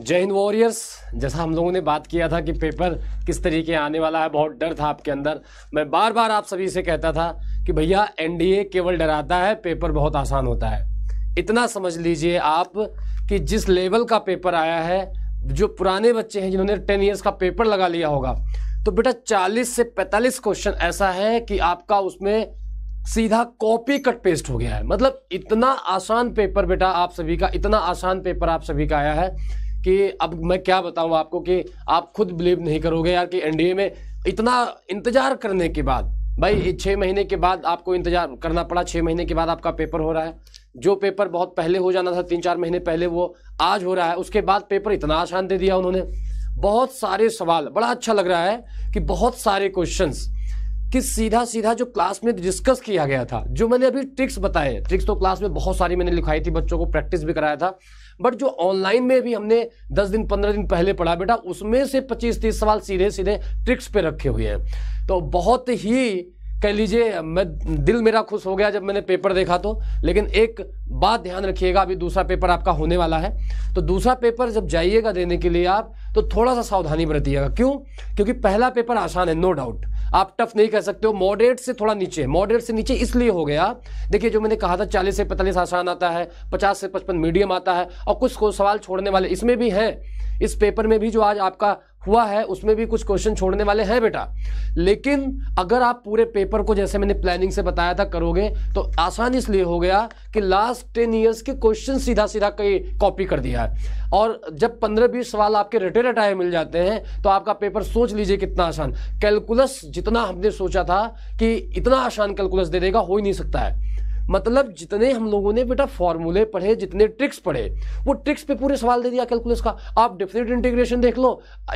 जय हिंद वॉरियर्स जैसा हम लोगों ने बात किया था कि पेपर किस तरीके आने वाला है बहुत डर था आपके अंदर मैं बार बार आप सभी से कहता था कि भैया एनडीए केवल डराता है पेपर बहुत आसान होता है इतना समझ लीजिए आप कि जिस लेवल का पेपर आया है जो पुराने बच्चे हैं जिन्होंने टेन ईयर्स का पेपर लगा लिया होगा तो बेटा चालीस से पैंतालीस क्वेश्चन ऐसा है कि आपका उसमें सीधा कॉपी कट पेस्ट हो गया है मतलब इतना आसान पेपर बेटा आप सभी का इतना आसान पेपर आप सभी का आया है कि अब मैं क्या बताऊं आपको कि आप खुद बिलीव नहीं करोगे यार कि एनडीए में इतना इंतजार करने के बाद भाई छः महीने के बाद आपको इंतजार करना पड़ा छः महीने के बाद आपका पेपर हो रहा है जो पेपर बहुत पहले हो जाना था तीन चार महीने पहले वो आज हो रहा है उसके बाद पेपर इतना आसान दे दिया उन्होंने बहुत सारे सवाल बड़ा अच्छा लग रहा है कि बहुत सारे क्वेश्चंस कि सीधा सीधा जो क्लास में डिस्कस किया गया था जो मैंने अभी ट्रिक्स बताए ट्रिक्स तो क्लास में बहुत सारी मैंने लिखाई थी बच्चों को प्रैक्टिस भी कराया था बट जो ऑनलाइन में भी हमने दस दिन पंद्रह दिन पहले पढ़ा बेटा उसमें से पच्चीस तीस सवाल सीधे सीधे ट्रिक्स पे रखे हुए हैं तो बहुत ही कह लीजिए मैं दिल मेरा खुश हो गया जब मैंने पेपर देखा तो लेकिन एक बात ध्यान रखिएगा अभी दूसरा पेपर आपका होने वाला है तो दूसरा पेपर जब जाइएगा देने के लिए आप तो थोड़ा सा सावधानी बरतिएगा क्यों क्योंकि पहला पेपर आसान है नो डाउट आप टफ नहीं कह सकते हो मॉडरेट से थोड़ा नीचे मॉडरेट से नीचे इसलिए हो गया देखिए जो मैंने कहा था चालीस से पैंतालीस आसान आता है पचास से पचपन मीडियम आता है और कुछ सवाल छोड़ने वाले इसमें भी हैं इस पेपर में भी जो आज आपका हुआ है उसमें भी कुछ क्वेश्चन छोड़ने वाले हैं बेटा लेकिन अगर आप पूरे पेपर को जैसे मैंने प्लानिंग से बताया था करोगे तो आसान इसलिए हो गया कि लास्ट टेन ईयर्स के क्वेश्चन सीधा सीधा कई कॉपी कर दिया है और जब पंद्रह बीस सवाल आपके रटे रटाए मिल जाते हैं तो आपका पेपर सोच लीजिए कितना आसान कैलकुलस जितना हमने सोचा था कि इतना आसान कैलकुलस दे देगा हो ही नहीं सकता है मतलब जितने हम लोगों ने बेटा फॉर्मूले पढ़े जितने ट्रिक्स पढ़े वो ट्रिक्स पे पूरे सवाल दे दिया कैलकुलस का आप डिफरेंट इंटीग्रेशन देख लो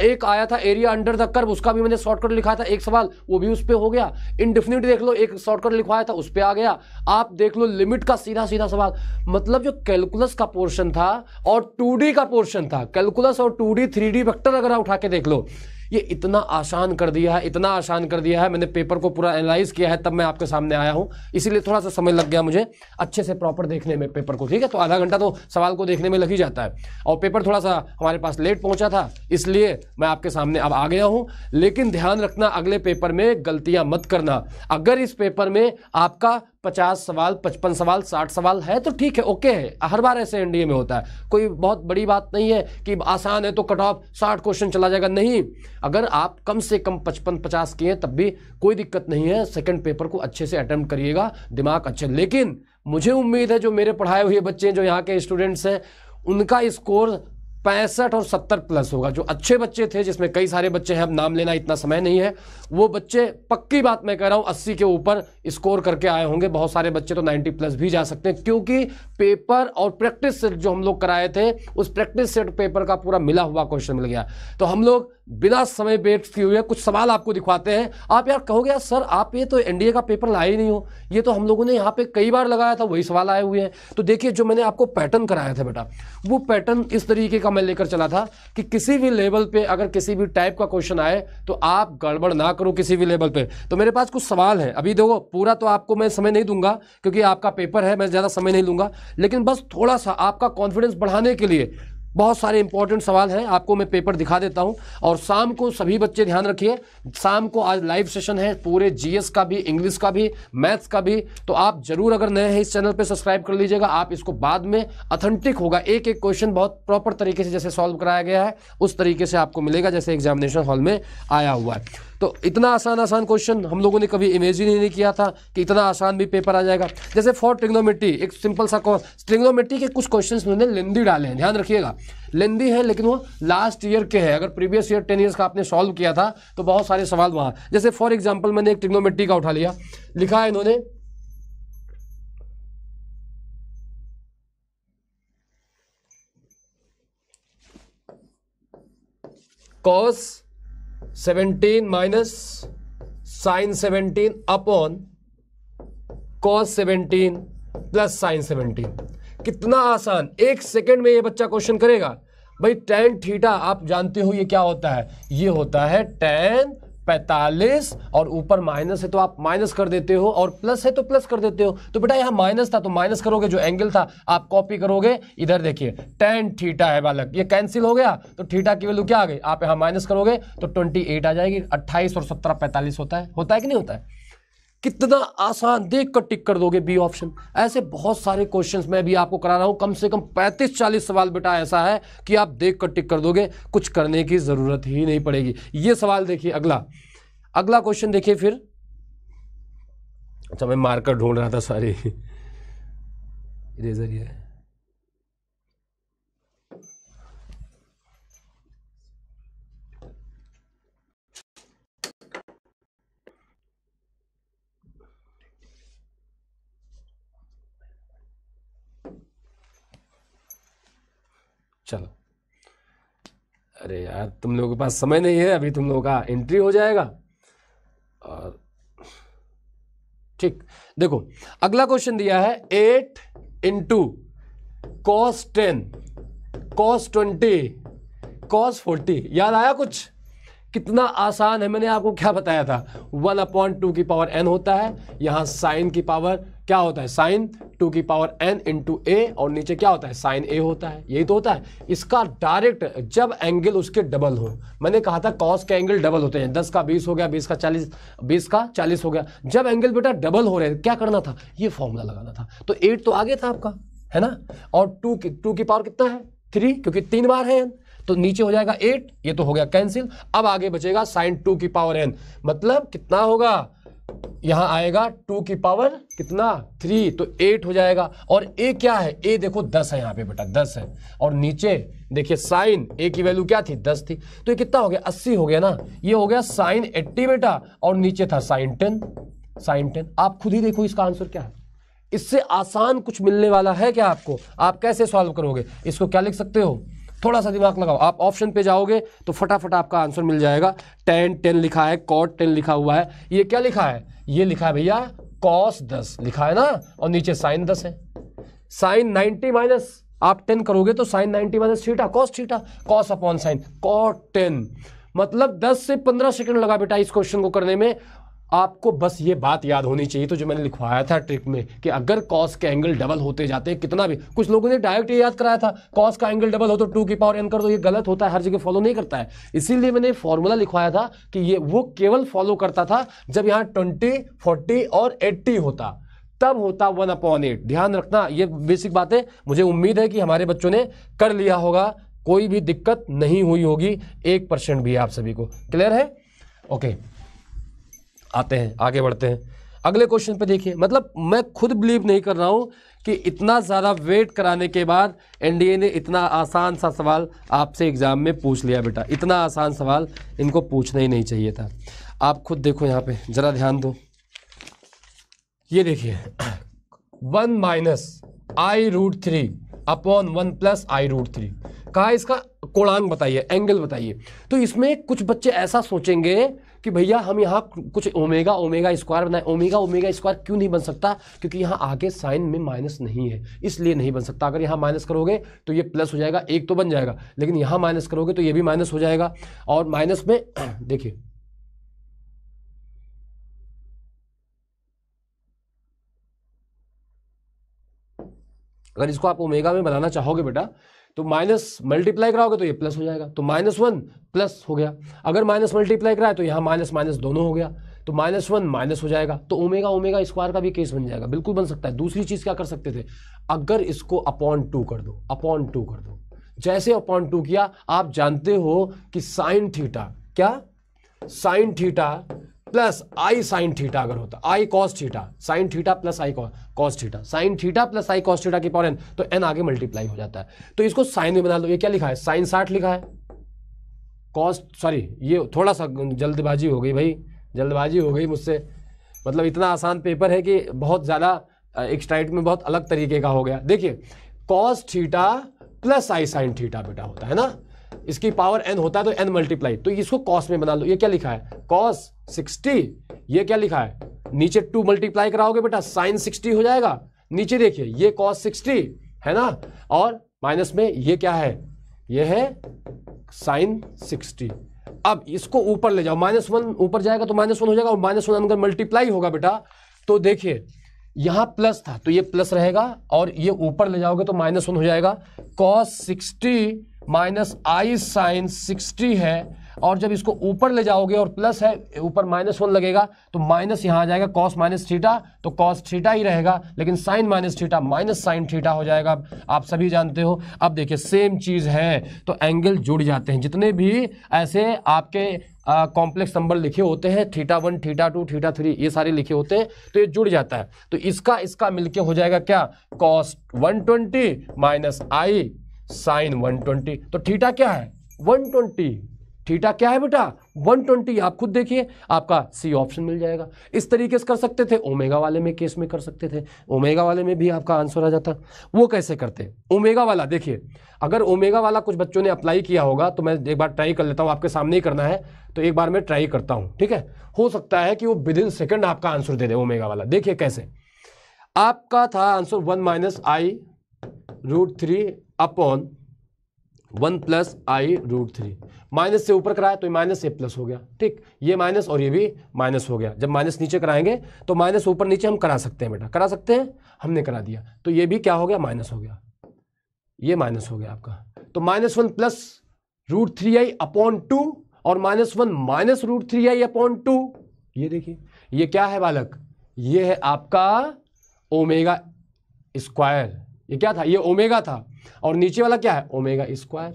एक आया था एरिया अंडर द कर्व उसका भी मैंने शॉर्टकट लिखा था एक सवाल वो भी उस पर हो गया इनडिफिनिट देख लो एक शॉर्टकट लिखवाया था उस पर आ गया आप देख लो लिमिट का सीधा सीधा सवाल मतलब जो कैलकुलस का पोर्शन था और टू का पोर्शन था कैलकुलस और टू डी थ्री वेक्टर अगर उठा के देख लो ये इतना आसान कर दिया है इतना आसान कर दिया है मैंने पेपर को पूरा एनालाइज किया है तब मैं आपके सामने आया हूँ इसीलिए थोड़ा सा समय लग गया मुझे अच्छे से प्रॉपर देखने में पेपर को ठीक है तो आधा घंटा तो सवाल को देखने में लग ही जाता है और पेपर थोड़ा सा हमारे पास लेट पहुँचा था इसलिए मैं आपके सामने अब आ गया हूँ लेकिन ध्यान रखना अगले पेपर में गलतियाँ मत करना अगर इस पेपर में आपका पचास सवाल पचपन सवाल साठ सवाल है तो ठीक है ओके है हर बार ऐसे एनडीए में होता है कोई बहुत बड़ी बात नहीं है कि आसान है तो कट ऑफ साठ क्वेश्चन चला जाएगा नहीं अगर आप कम से कम पचपन पचास किए तब भी कोई दिक्कत नहीं है सेकंड पेपर को अच्छे से अटैम्प्ट करिएगा दिमाग अच्छे लेकिन मुझे उम्मीद है जो मेरे पढ़ाए हुए बच्चे हैं जो यहाँ के स्टूडेंट्स हैं उनका स्कोर पैंसठ और सत्तर प्लस होगा जो अच्छे बच्चे थे जिसमें कई सारे बच्चे हैं अब नाम लेना इतना समय नहीं है वो बच्चे पक्की बात मैं कह रहा हूँ अस्सी के ऊपर स्कोर करके आए होंगे बहुत सारे बच्चे तो नाइन्टी प्लस भी जा सकते हैं क्योंकि पेपर और प्रैक्टिस सेट जो हम लोग कराए थे उस प्रैक्टिस सेट पेपर का पूरा मिला हुआ क्वेश्चन मिल गया तो हम लोग बिना समय वेस्ट किए हुए कुछ सवाल आपको दिखवाते हैं आप यार कहोगे यार सर आप ये तो एनडीए का पेपर लाए ही नहीं हो ये तो हम लोगों ने यहाँ पे कई बार लगाया था वही सवाल आए हुए हैं तो देखिए जो मैंने आपको पैटर्न कराया था बेटा वो पैटर्न इस तरीके का मैं लेकर चला था कि किसी भी लेवल पे अगर किसी भी टाइप का क्वेश्चन आए तो आप गड़बड़ ना करो किसी भी लेवल पे तो मेरे पास कुछ सवाल है अभी देखो पूरा तो आपको मैं समय नहीं दूंगा क्योंकि आपका पेपर है मैं ज़्यादा समय नहीं लूंगा लेकिन बस थोड़ा सा आपका कॉन्फिडेंस बढ़ाने के लिए बहुत सारे इंपॉर्टेंट सवाल हैं आपको मैं पेपर दिखा देता हूं और शाम को सभी बच्चे ध्यान रखिए शाम को आज लाइव सेशन है पूरे जीएस का भी इंग्लिश का भी मैथ्स का भी तो आप जरूर अगर नए हैं इस चैनल पे सब्सक्राइब कर लीजिएगा आप इसको बाद में अथेंटिक होगा एक एक क्वेश्चन बहुत प्रॉपर तरीके से जैसे सॉल्व कराया गया है उस तरीके से आपको मिलेगा जैसे एग्जामिनेशन हॉल में आया हुआ है तो इतना आसान आसान क्वेश्चन हम लोगों ने कभी इमेजिन ही नहीं किया था कि इतना आसान भी पेपर आ जाएगा जैसे फॉर ट्रिग्नोमेट्री एक सिंपल सा कौन ट्रिग्नोमेट्री के कुछ क्वेश्चन उन्होंने लेंदी डाले हैं ध्यान रखिएगा लेंदी है लेकिन वो लास्ट ईयर के है अगर प्रीवियस ईयर टेन ईयर्स का आपने सॉल्व किया था तो बहुत सारे सवाल वहाँ जैसे फॉर एग्जाम्पल मैंने एक ट्रिग्नोमेट्री का उठा लिया लिखा है इन्होंने cos seventeen minus sine seventeen upon cos seventeen plus sine seventeen कितना आसान एक सेकंड में ये बच्चा क्वेश्चन करेगा भाई टेन थीटा आप जानते हो ये क्या होता है ये होता है टेन पैंतालीस और ऊपर माइनस है तो आप माइनस कर देते हो और प्लस है तो प्लस कर देते हो तो बेटा यहाँ माइनस था तो माइनस करोगे जो एंगल था आप कॉपी करोगे इधर देखिए टेन थीटा है बालक ये कैंसिल हो गया तो थीटा की वैल्यू क्या आ गई आप यहाँ माइनस करोगे तो ट्वेंटी एट आ जाएगी अट्ठाईस और सत्रह पैंतालीस होता है होता है कि नहीं होता है कितना आसान देख कर टिक कर दोगे बी ऑप्शन ऐसे बहुत सारे क्वेश्चंस मैं भी आपको करा रहा हूँ कम से कम 35-40 सवाल बेटा ऐसा है कि आप देख कर टिक कर दोगे कुछ करने की ज़रूरत ही नहीं पड़ेगी ये सवाल देखिए अगला अगला क्वेश्चन देखिए फिर अच्छा मैं मार्कर ढूंढ रहा था सारी इरेजर ये चलो अरे यार तुम लोगों के पास समय नहीं है अभी तुम लोगों का एंट्री हो जाएगा और ठीक देखो अगला क्वेश्चन दिया है eight into cos ten cos twenty cos forty याद आया कुछ कितना आसान है मैंने आपको क्या बताया था वन अपॉइंट टू की पावर एन होता है यहां साइन की पावर क्या होता है साइन टू की पावर एन इंटू ए और नीचे क्या होता है साइन ए होता है यही तो होता है इसका डायरेक्ट जब एंगल उसके डबल हो मैंने कहा था कॉस के एंगल डबल होते हैं दस का बीस हो गया बीस का चालीस बीस का चालीस हो गया जब एंगल बेटा डबल हो रहे हैं क्या करना था ये फॉर्मूला लगाना था तो एट तो आगे था आपका है ना और टू की टू की पावर कितना है थ्री क्योंकि तीन बार है एन तो नीचे हो जाएगा एट ये तो हो गया कैंसिल अब आगे बचेगा साइन टू की पावर एन मतलब कितना होगा यहां आएगा टू की पावर कितना थ्री तो एट हो जाएगा और ए क्या है ए देखो दस है यहां पे बेटा दस है और नीचे देखिए साइन ए की वैल्यू क्या थी दस थी तो ये कितना हो गया अस्सी हो गया ना ये हो गया साइन एट्टी बेटा और नीचे था साइन टेन साइन टेन आप खुद ही देखो इसका आंसर क्या है इससे आसान कुछ मिलने वाला है क्या आपको आप कैसे सॉल्व करोगे इसको क्या लिख सकते हो थोड़ा सा दिमाग लगाओ आप ऑप्शन पे जाओगे तो फटाफट आपका आंसर मिल जाएगा टेन टेन लिखा है कॉट टेन लिखा हुआ है ये क्या लिखा है ये लिखा है भैया कॉस दस लिखा है ना और नीचे साइन दस है साइन नाइनटी माइनस आप टेन करोगे तो sine ninety minus theta cos theta cos upon sine cot ten मतलब 10 से 15 सेकंड लगा बेटा इस क्वेश्चन को करने में आपको बस ये बात याद होनी चाहिए तो जो मैंने लिखवाया था ट्रिक में कि अगर कॉस के एंगल डबल होते जाते हैं कितना भी कुछ लोगों ने डायरेक्ट ये याद कराया था कॉस का एंगल डबल हो तो टू की पावर एन कर दो ये गलत होता है हर जगह फॉलो नहीं करता है इसीलिए मैंने फॉर्मूला लिखवाया था कि ये वो केवल फॉलो करता था जब यहाँ ट्वेंटी फोर्टी और एट्टी होता तब होता वन अपॉन एट ध्यान रखना ये बेसिक बात है मुझे उम्मीद है कि हमारे बच्चों ने कर लिया होगा कोई भी दिक्कत नहीं हुई होगी एक परसेंट भी आप सभी को क्लियर है ओके okay. आते हैं आगे बढ़ते हैं अगले क्वेश्चन पे देखिए मतलब मैं खुद बिलीव नहीं कर रहा हूँ कि इतना ज़्यादा वेट कराने के बाद एनडीए ने इतना आसान सा सवाल आपसे एग्ज़ाम में पूछ लिया बेटा इतना आसान सवाल इनको पूछना ही नहीं चाहिए था आप खुद देखो यहाँ पे ज़रा ध्यान दो ये देखिए one minus i root three upon one plus i root three कहा इसका कोणांग बताइए एंगल बताइए तो इसमें कुछ बच्चे ऐसा सोचेंगे कि भैया हम यहाँ कुछ ओमेगा ओमेगा स्क्वायर बनाए ओमेगा ओमेगा स्क्वायर क्यों नहीं बन सकता क्योंकि यहाँ आगे साइन में माइनस नहीं है इसलिए नहीं बन सकता अगर यहाँ माइनस करोगे तो ये प्लस हो जाएगा एक तो बन जाएगा लेकिन यहाँ माइनस करोगे तो ये भी माइनस हो जाएगा और माइनस में देखिए अगर इसको आप ओमेगा में बनाना चाहोगे बेटा तो माइनस मल्टीप्लाई कराओगे तो ये प्लस हो जाएगा तो माइनस वन प्लस हो गया अगर माइनस मल्टीप्लाई कराए तो यहाँ माइनस माइनस दोनों हो गया तो माइनस वन माइनस हो जाएगा तो ओमेगा ओमेगा स्क्वायर का भी केस बन जाएगा बिल्कुल बन सकता है दूसरी चीज़ क्या कर सकते थे अगर इसको अपॉन टू कर दो अपॉन टू कर दो जैसे अपॉन टू किया आप जानते हो कि साइन थीटा क्या sine theta plus i sine theta अगर होता i cos theta sine theta plus i cos theta sine theta plus i cos theta की पावर एन तो एन आगे मल्टीप्लाई हो जाता है तो इसको साइन में बना लो ये क्या लिखा है साइन साठ लिखा है कॉस सॉरी ये थोड़ा सा जल्दबाजी हो गई भाई जल्दबाजी हो गई मुझसे मतलब इतना आसान पेपर है कि बहुत ज़्यादा एक स्ट्राइट में बहुत अलग तरीके का हो गया देखिए cos theta plus i sine theta बेटा होता है ना इसकी पावर एन होता है तो एन मल्टीप्लाई तो इसको कॉस में बना लो ये क्या लिखा है कॉस सिक्सटी ये क्या लिखा है नीचे टू मल्टीप्लाई कराओगे बेटा साइन सिक्सटी हो जाएगा नीचे देखिए ये कॉस सिक्सटी है ना और माइनस में ये क्या है ये है साइन सिक्सटी अब इसको ऊपर ले जाओ माइनस वन ऊपर जाएगा तो माइनस वन हो जाएगा और माइनस वन अगर मल्टीप्लाई होगा बेटा तो देखिए यहां प्लस था तो ये प्लस रहेगा और ये ऊपर ले जाओगे तो माइनस वन हो जाएगा cos sixty minus i sine sixty है और जब इसको ऊपर ले जाओगे और प्लस है ऊपर माइनस वन लगेगा तो माइनस यहाँ आ जाएगा कॉस माइनस थीटा तो कॉस थीटा ही रहेगा लेकिन sine minus theta minus sine theta हो जाएगा आप सभी जानते हो अब देखिए सेम चीज़ है तो एंगल जुड़ जाते हैं जितने भी ऐसे आपके कॉम्प्लेक्स नंबर लिखे होते हैं theta one theta two theta three ये सारे लिखे होते हैं तो ये जुड़ जाता है तो इसका इसका मिलके हो जाएगा क्या cos one twenty minus i sine 120 तो थीटा क्या है 120 थीटा क्या है बेटा 120 आप खुद देखिए आपका सी ऑप्शन मिल जाएगा इस तरीके से कर सकते थे ओमेगा वाले में केस में कर सकते थे ओमेगा वाले में भी आपका आंसर आ जाता वो कैसे करते ओमेगा वाला देखिए अगर ओमेगा वाला कुछ बच्चों ने अप्लाई किया होगा तो मैं एक बार ट्राई कर लेता हूँ आपके सामने ही करना है तो एक बार मैं ट्राई करता हूँ ठीक है हो सकता है कि वो विद इन सेकेंड आपका आंसर दे दे ओमेगा वाला देखिए कैसे आपका था answer one minus i root three upon one plus i root three minus से ऊपर कराया तो माइनस से प्लस हो गया ठीक ये माइनस और ये भी माइनस हो गया जब माइनस नीचे कराएंगे तो माइनस ऊपर नीचे हम करा सकते हैं बेटा करा सकते हैं हमने करा दिया तो ये भी क्या हो गया माइनस हो गया ये माइनस हो गया आपका तो minus one plus root three i upon two और minus one minus root three i upon two ये देखिए ये क्या है बालक ये है आपका ओमेगा स्क्वायर ये क्या था ये ओमेगा था और नीचे वाला क्या है ओमेगा स्क्वायर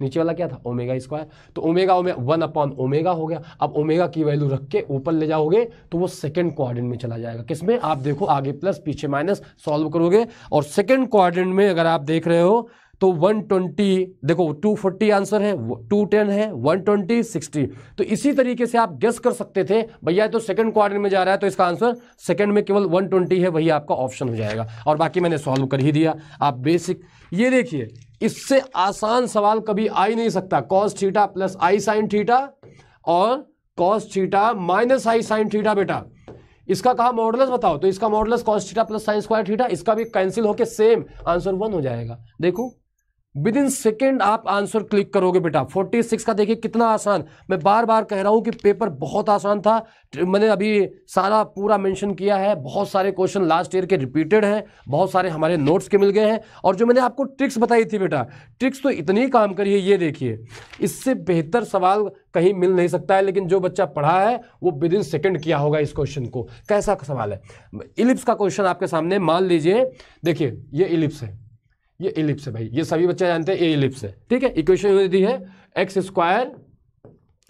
नीचे वाला क्या था ओमेगा स्क्वायर तो omega omega one upon omega हो गया अब ओमेगा की वैल्यू रख के ऊपर ले जाओगे तो वो सेकंड क्वाड्रेंट में चला जाएगा किसमें आप देखो आगे प्लस पीछे माइनस सॉल्व करोगे और सेकंड क्वाड्रेंट में अगर आप देख रहे हो तो 120 देखो 240 आंसर है 210 है 120 60 तो इसी तरीके से आप गेस कर सकते थे भैया तो सेकंड क्वार्टर में जा रहा है तो इसका आंसर सेकंड में केवल 120 है वही आपका ऑप्शन हो जाएगा और बाकी मैंने सॉल्व कर ही दिया आप बेसिक ये देखिए इससे आसान सवाल कभी आ ही नहीं सकता cos theta plus i sine theta और cos theta minus i sine theta बेटा इसका कहा मॉडलस बताओ तो इसका modulus cos plus sine square theta इसका भी कैंसिल होकर सेम आंसर वन हो जाएगा देखो विद इन सेकेंड आप आंसर क्लिक करोगे बेटा 46 का देखिए कितना आसान मैं बार बार कह रहा हूँ कि पेपर बहुत आसान था मैंने अभी सारा पूरा मेंशन किया है बहुत सारे क्वेश्चन लास्ट ईयर के रिपीटेड हैं बहुत सारे हमारे नोट्स के मिल गए हैं और जो मैंने आपको ट्रिक्स बताई थी बेटा ट्रिक्स तो इतनी काम करी है ये देखिए इससे बेहतर सवाल कहीं मिल नहीं सकता है लेकिन जो बच्चा पढ़ा है वो विद इन सेकेंड किया होगा इस क्वेश्चन को कैसा सवाल है इलिप्स का क्वेश्चन आपके सामने मान लीजिए देखिए ये इलिप्स है ये इलिप्स है भाई ये सभी बच्चे जानते हैं ये इलिप्स है ठीक है इक्वेशन दी है एक्स स्क्वायर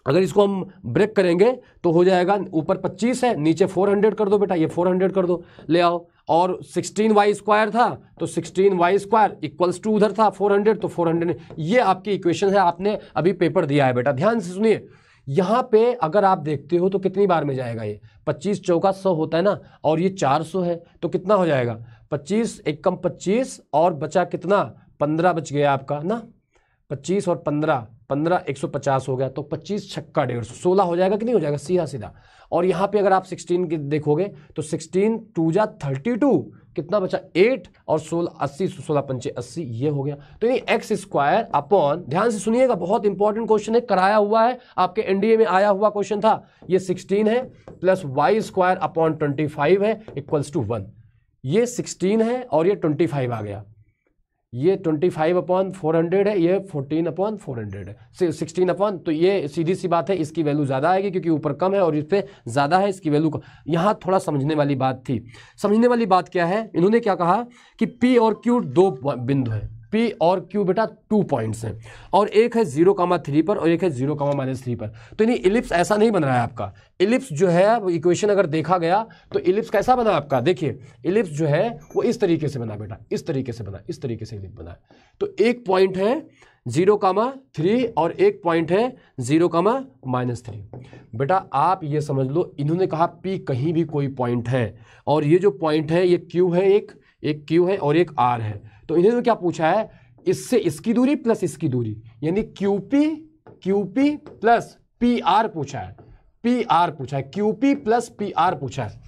अगर इसको हम ब्रेक करेंगे तो हो जाएगा ऊपर 25 है नीचे 400 कर दो बेटा ये 400 कर दो ले आओ और 16 वाई स्क्वायर था तो 16 वाई स्क्वायर इक्वल्स टू उधर था 400 तो 400 ये आपकी इक्वेशन है आपने अभी पेपर दिया है बेटा ध्यान से सुनिए यहाँ पे अगर आप देखते हो तो कितनी बार में जाएगा ये 25 चौका सौ होता है ना और ये 400 है तो कितना हो जाएगा पच्चीस एक कम पच्चीस और बचा कितना पंद्रह बच गया आपका ना पच्चीस और पंद्रह पंद्रह एक सौ पचास हो गया तो पच्चीस छक्का डेढ़ सौ सोलह हो जाएगा कि नहीं हो जाएगा सीधा सीधा और यहाँ पे अगर आप सिक्सटीन की देखोगे तो सिक्सटीन टू जा थर्टी टू कितना बचा एट और सोलह अस्सी सोलह पंचे अस्सी ये हो गया तो ये एक्स स्क्वायर अपॉन ध्यान से सुनिएगा बहुत इंपॉर्टेंट क्वेश्चन है कराया हुआ है आपके एनडीए में आया हुआ क्वेश्चन था ये सिक्सटीन है plus y square upon twenty five है इक्वल्स टू वन ये 16 है और ये 25 आ गया ये 25 अपॉन फोर है ये 14 अपॉन हंड्रेड है सिक्सटीन अपॉन तो ये सीधी सी बात है इसकी वैल्यू ज़्यादा आएगी क्योंकि ऊपर कम है और इस पर ज़्यादा है इसकी वैल्यू यहाँ थोड़ा समझने वाली बात थी समझने वाली बात क्या है इन्होंने क्या कहा कि पी और क्यू दो बिंदु है पी और क्यू बेटा टू पॉइंट्स हैं और एक है जीरो कामा थ्री पर और एक है जीरो कामा माइनस थ्री पर तो यानी इलिप्स ऐसा नहीं बन रहा है आपका इलिप्स जो है वो इक्वेशन अगर देखा गया तो इलिप्स कैसा बना आपका देखिए इलिप्स जो है वो इस तरीके से बना बेटा इस तरीके से बना इस तरीके से इलिप्स बना तो एक पॉइंट है जीरो कामा थ्री और एक पॉइंट है जीरो कामा माइनस थ्री बेटा आप ये समझ लो इन्होंने कहा पी कहीं भी कोई पॉइंट है और ये जो पॉइंट है ये क्यू है एक एक क्यू है और एक आर है तो इन्हें तो क्या पूछा है इससे इसकी दूरी प्लस इसकी दूरी यानी QP QP plus P R पूछा है पी आर पूछा है क्यूपी प्लस पी आर पूछा है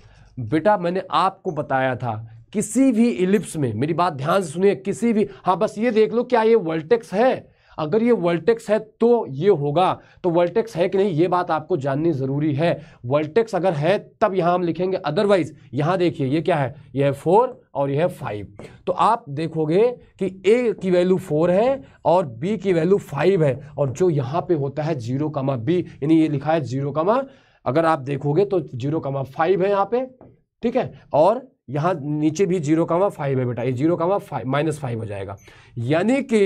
बेटा मैंने आपको बताया था किसी भी इलिप्स में मेरी बात ध्यान से सुनिए किसी भी हाँ बस ये देख लो क्या ये वर्टेक्स है अगर ये वर्टेक्स है तो ये होगा तो वर्टेक्स है कि नहीं ये बात आपको जाननी ज़रूरी है वर्टेक्स अगर है तब यहाँ हम लिखेंगे अदरवाइज यहाँ देखिए ये क्या है ये है फोर और यह है फाइव तो आप देखोगे कि ए की वैल्यू फोर है और बी की वैल्यू फाइव है और जो यहाँ पे होता है जीरो कमा बी यानी ये लिखा है जीरो कमा अगर आप देखोगे तो जीरो कमा फाइव है यहाँ पे ठीक है और यहाँ नीचे भी जीरो कमा फाइव है बेटा ये zero comma five minus five हो जाएगा यानी कि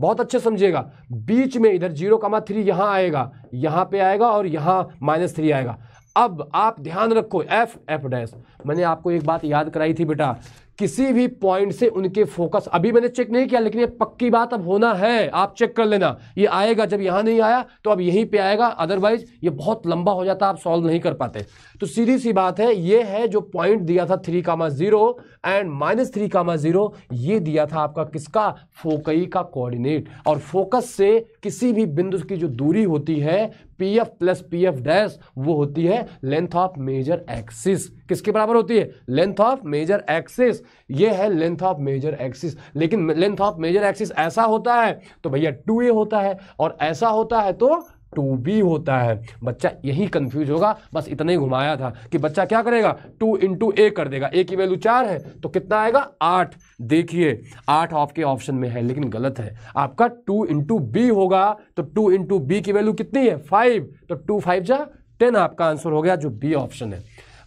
बहुत अच्छे समझिएगा बीच में इधर जीरो कमा थ्री यहाँ आएगा यहाँ पे आएगा और यहाँ माइनस थ्री आएगा अब आप ध्यान रखो एफ एफ डैश मैंने आपको एक बात याद कराई थी बेटा किसी भी पॉइंट से उनके फोकस अभी मैंने चेक नहीं किया लेकिन ये पक्की बात अब होना है आप चेक कर लेना ये आएगा जब यहाँ नहीं आया तो अब यहीं पे आएगा अदरवाइज ये बहुत लंबा हो जाता आप सॉल्व नहीं कर पाते तो सीधी सी बात है ये है जो पॉइंट दिया था three comma zero and minus three comma zero ये दिया था आपका किसका फोकई का कोऑर्डिनेट और फोकस से किसी भी बिंदु की जो दूरी होती है P F plus P F dash वो होती है लेंथ ऑफ मेजर एक्सिस किसके बराबर होती है लेंथ ऑफ मेजर एक्सिस ये है लेंथ ऑफ मेजर एक्सिस लेकिन लेंथ ऑफ मेजर एक्सिस ऐसा होता है तो भैया टू ए होता है और ऐसा होता है तो टू बी होता है बच्चा यही कंफ्यूज होगा बस इतना ही घुमाया था कि बच्चा क्या करेगा टू इंटू ए कर देगा ए की वैल्यू चार है तो कितना आएगा आठ देखिए आठ ऑफ के ऑप्शन में है लेकिन गलत है आपका टू इंटू बी होगा तो टू इंटू बी की वैल्यू कितनी है फाइव तो टू फाइव जा टेन आपका आंसर हो गया जो बी ऑप्शन है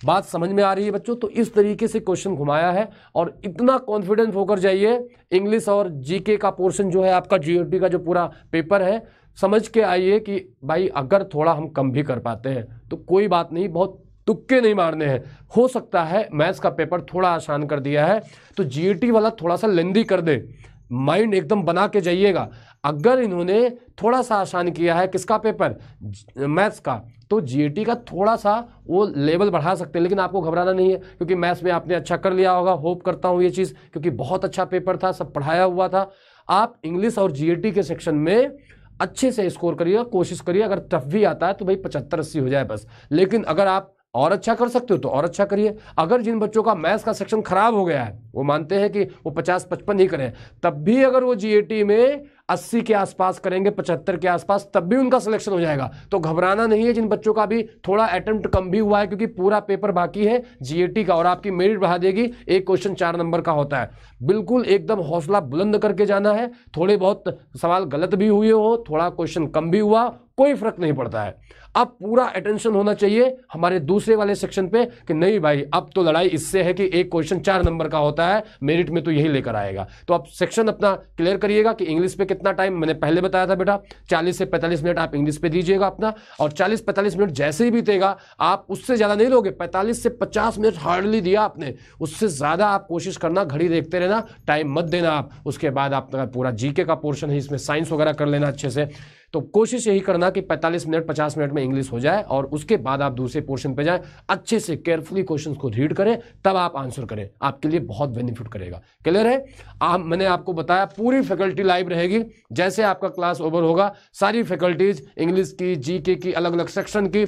बात समझ में आ रही है बच्चों तो इस तरीके से क्वेश्चन घुमाया है और इतना कॉन्फिडेंस होकर जाइए इंग्लिश और जीके का पोर्शन जो है आपका जीओटी का जो पूरा पेपर है समझ के आइए कि भाई अगर थोड़ा हम कम भी कर पाते हैं तो कोई बात नहीं बहुत तुक्के नहीं मारने हैं हो सकता है मैथ्स का पेपर थोड़ा आसान कर दिया है तो जी e वाला थोड़ा सा लेंदी कर दे माइंड एकदम बना के जाइएगा अगर इन्होंने थोड़ा सा आसान किया है किसका पेपर मैथ्स का तो जी e का थोड़ा सा वो लेवल बढ़ा सकते हैं लेकिन आपको घबराना नहीं है क्योंकि मैथ्स में आपने अच्छा कर लिया होगा होप करता हूँ ये चीज़ क्योंकि बहुत अच्छा पेपर था सब पढ़ाया हुआ था आप इंग्लिश और जी e के सेक्शन में अच्छे से स्कोर करिएगा कोशिश करिए अगर टफ भी आता है तो भाई पचहत्तर अस्सी हो जाए बस लेकिन अगर आप और अच्छा कर सकते हो तो और अच्छा करिए अगर जिन बच्चों का मैथ्स का सेक्शन खराब हो गया है वो मानते हैं कि वो पचास पचपन ही करें तब भी अगर वो जी में अस्सी के आसपास करेंगे पचहत्तर के आसपास तब भी उनका सिलेक्शन हो जाएगा तो घबराना नहीं है जिन बच्चों का भी थोड़ा अटेम्प्ट कम भी हुआ है क्योंकि पूरा पेपर बाकी है जी का और आपकी मेरिट बढ़ा देगी एक क्वेश्चन चार नंबर का होता है बिल्कुल एकदम हौसला बुलंद करके जाना है थोड़े बहुत सवाल गलत भी हुए हो थोड़ा क्वेश्चन कम भी हुआ कोई फर्क नहीं पड़ता है अब पूरा अटेंशन होना चाहिए हमारे दूसरे वाले सेक्शन पे कि नहीं भाई अब तो लड़ाई इससे है कि एक क्वेश्चन चार नंबर का होता है मेरिट में तो यही लेकर आएगा तो आप सेक्शन अपना क्लियर करिएगा कि इंग्लिश पे कितना टाइम मैंने पहले बताया था बेटा चालीस से पैंतालीस मिनट आप इंग्लिश पे दीजिएगा अपना और चालीस पैंतालीस मिनट जैसे ही बीतेगा आप उससे ज़्यादा नहीं लोगे पैंतालीस से पचास मिनट हार्डली दिया आपने उससे ज़्यादा आप कोशिश करना घड़ी देखते रहना टाइम मत देना आप उसके बाद आपका पूरा जीके का पोर्शन है इसमें साइंस वगैरह कर लेना अच्छे से तो कोशिश यही करना कि 45 मिनट 50 मिनट में इंग्लिश हो जाए और उसके बाद आप दूसरे पोर्शन पे जाएं अच्छे से केयरफुली क्वेश्चन को रीड करें तब आप आंसर करें आपके लिए बहुत बेनिफिट करेगा क्लियर है आप मैंने आपको बताया पूरी फैकल्टी लाइव रहेगी जैसे आपका क्लास ओवर होगा सारी फैकल्टीज इंग्लिश की जी की अलग अलग सेक्शन की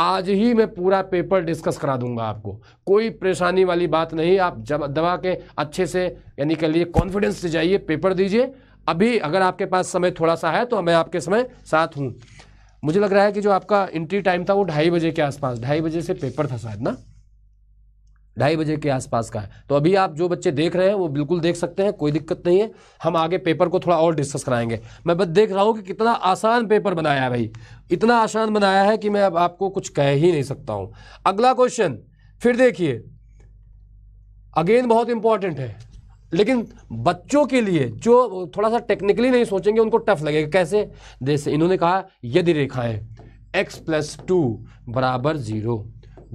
आज ही मैं पूरा पेपर डिस्कस करा दूंगा आपको कोई परेशानी वाली बात नहीं आप जब दबा के अच्छे से यानी कह लिए कॉन्फिडेंस से जाइए पेपर दीजिए अभी अगर आपके पास समय थोड़ा सा है तो मैं आपके समय साथ हूँ मुझे लग रहा है कि जो आपका एंट्री टाइम था वो ढाई बजे के आसपास ढाई बजे से पेपर था शायद ना ढाई बजे के आसपास का है तो अभी आप जो बच्चे देख रहे हैं वो बिल्कुल देख सकते हैं कोई दिक्कत नहीं है हम आगे पेपर को थोड़ा और डिस्कस कराएंगे मैं बस देख रहा हूँ कि कितना आसान पेपर बनाया है भाई इतना आसान बनाया है कि मैं अब आपको कुछ कह ही नहीं सकता हूँ अगला क्वेश्चन फिर देखिए अगेन बहुत इंपॉर्टेंट है लेकिन बच्चों के लिए जो थोड़ा सा टेक्निकली नहीं सोचेंगे उनको टफ लगेगा कैसे जैसे इन्होंने कहा यदि रेखाएं एक्स प्लस टू बराबर ज़ीरो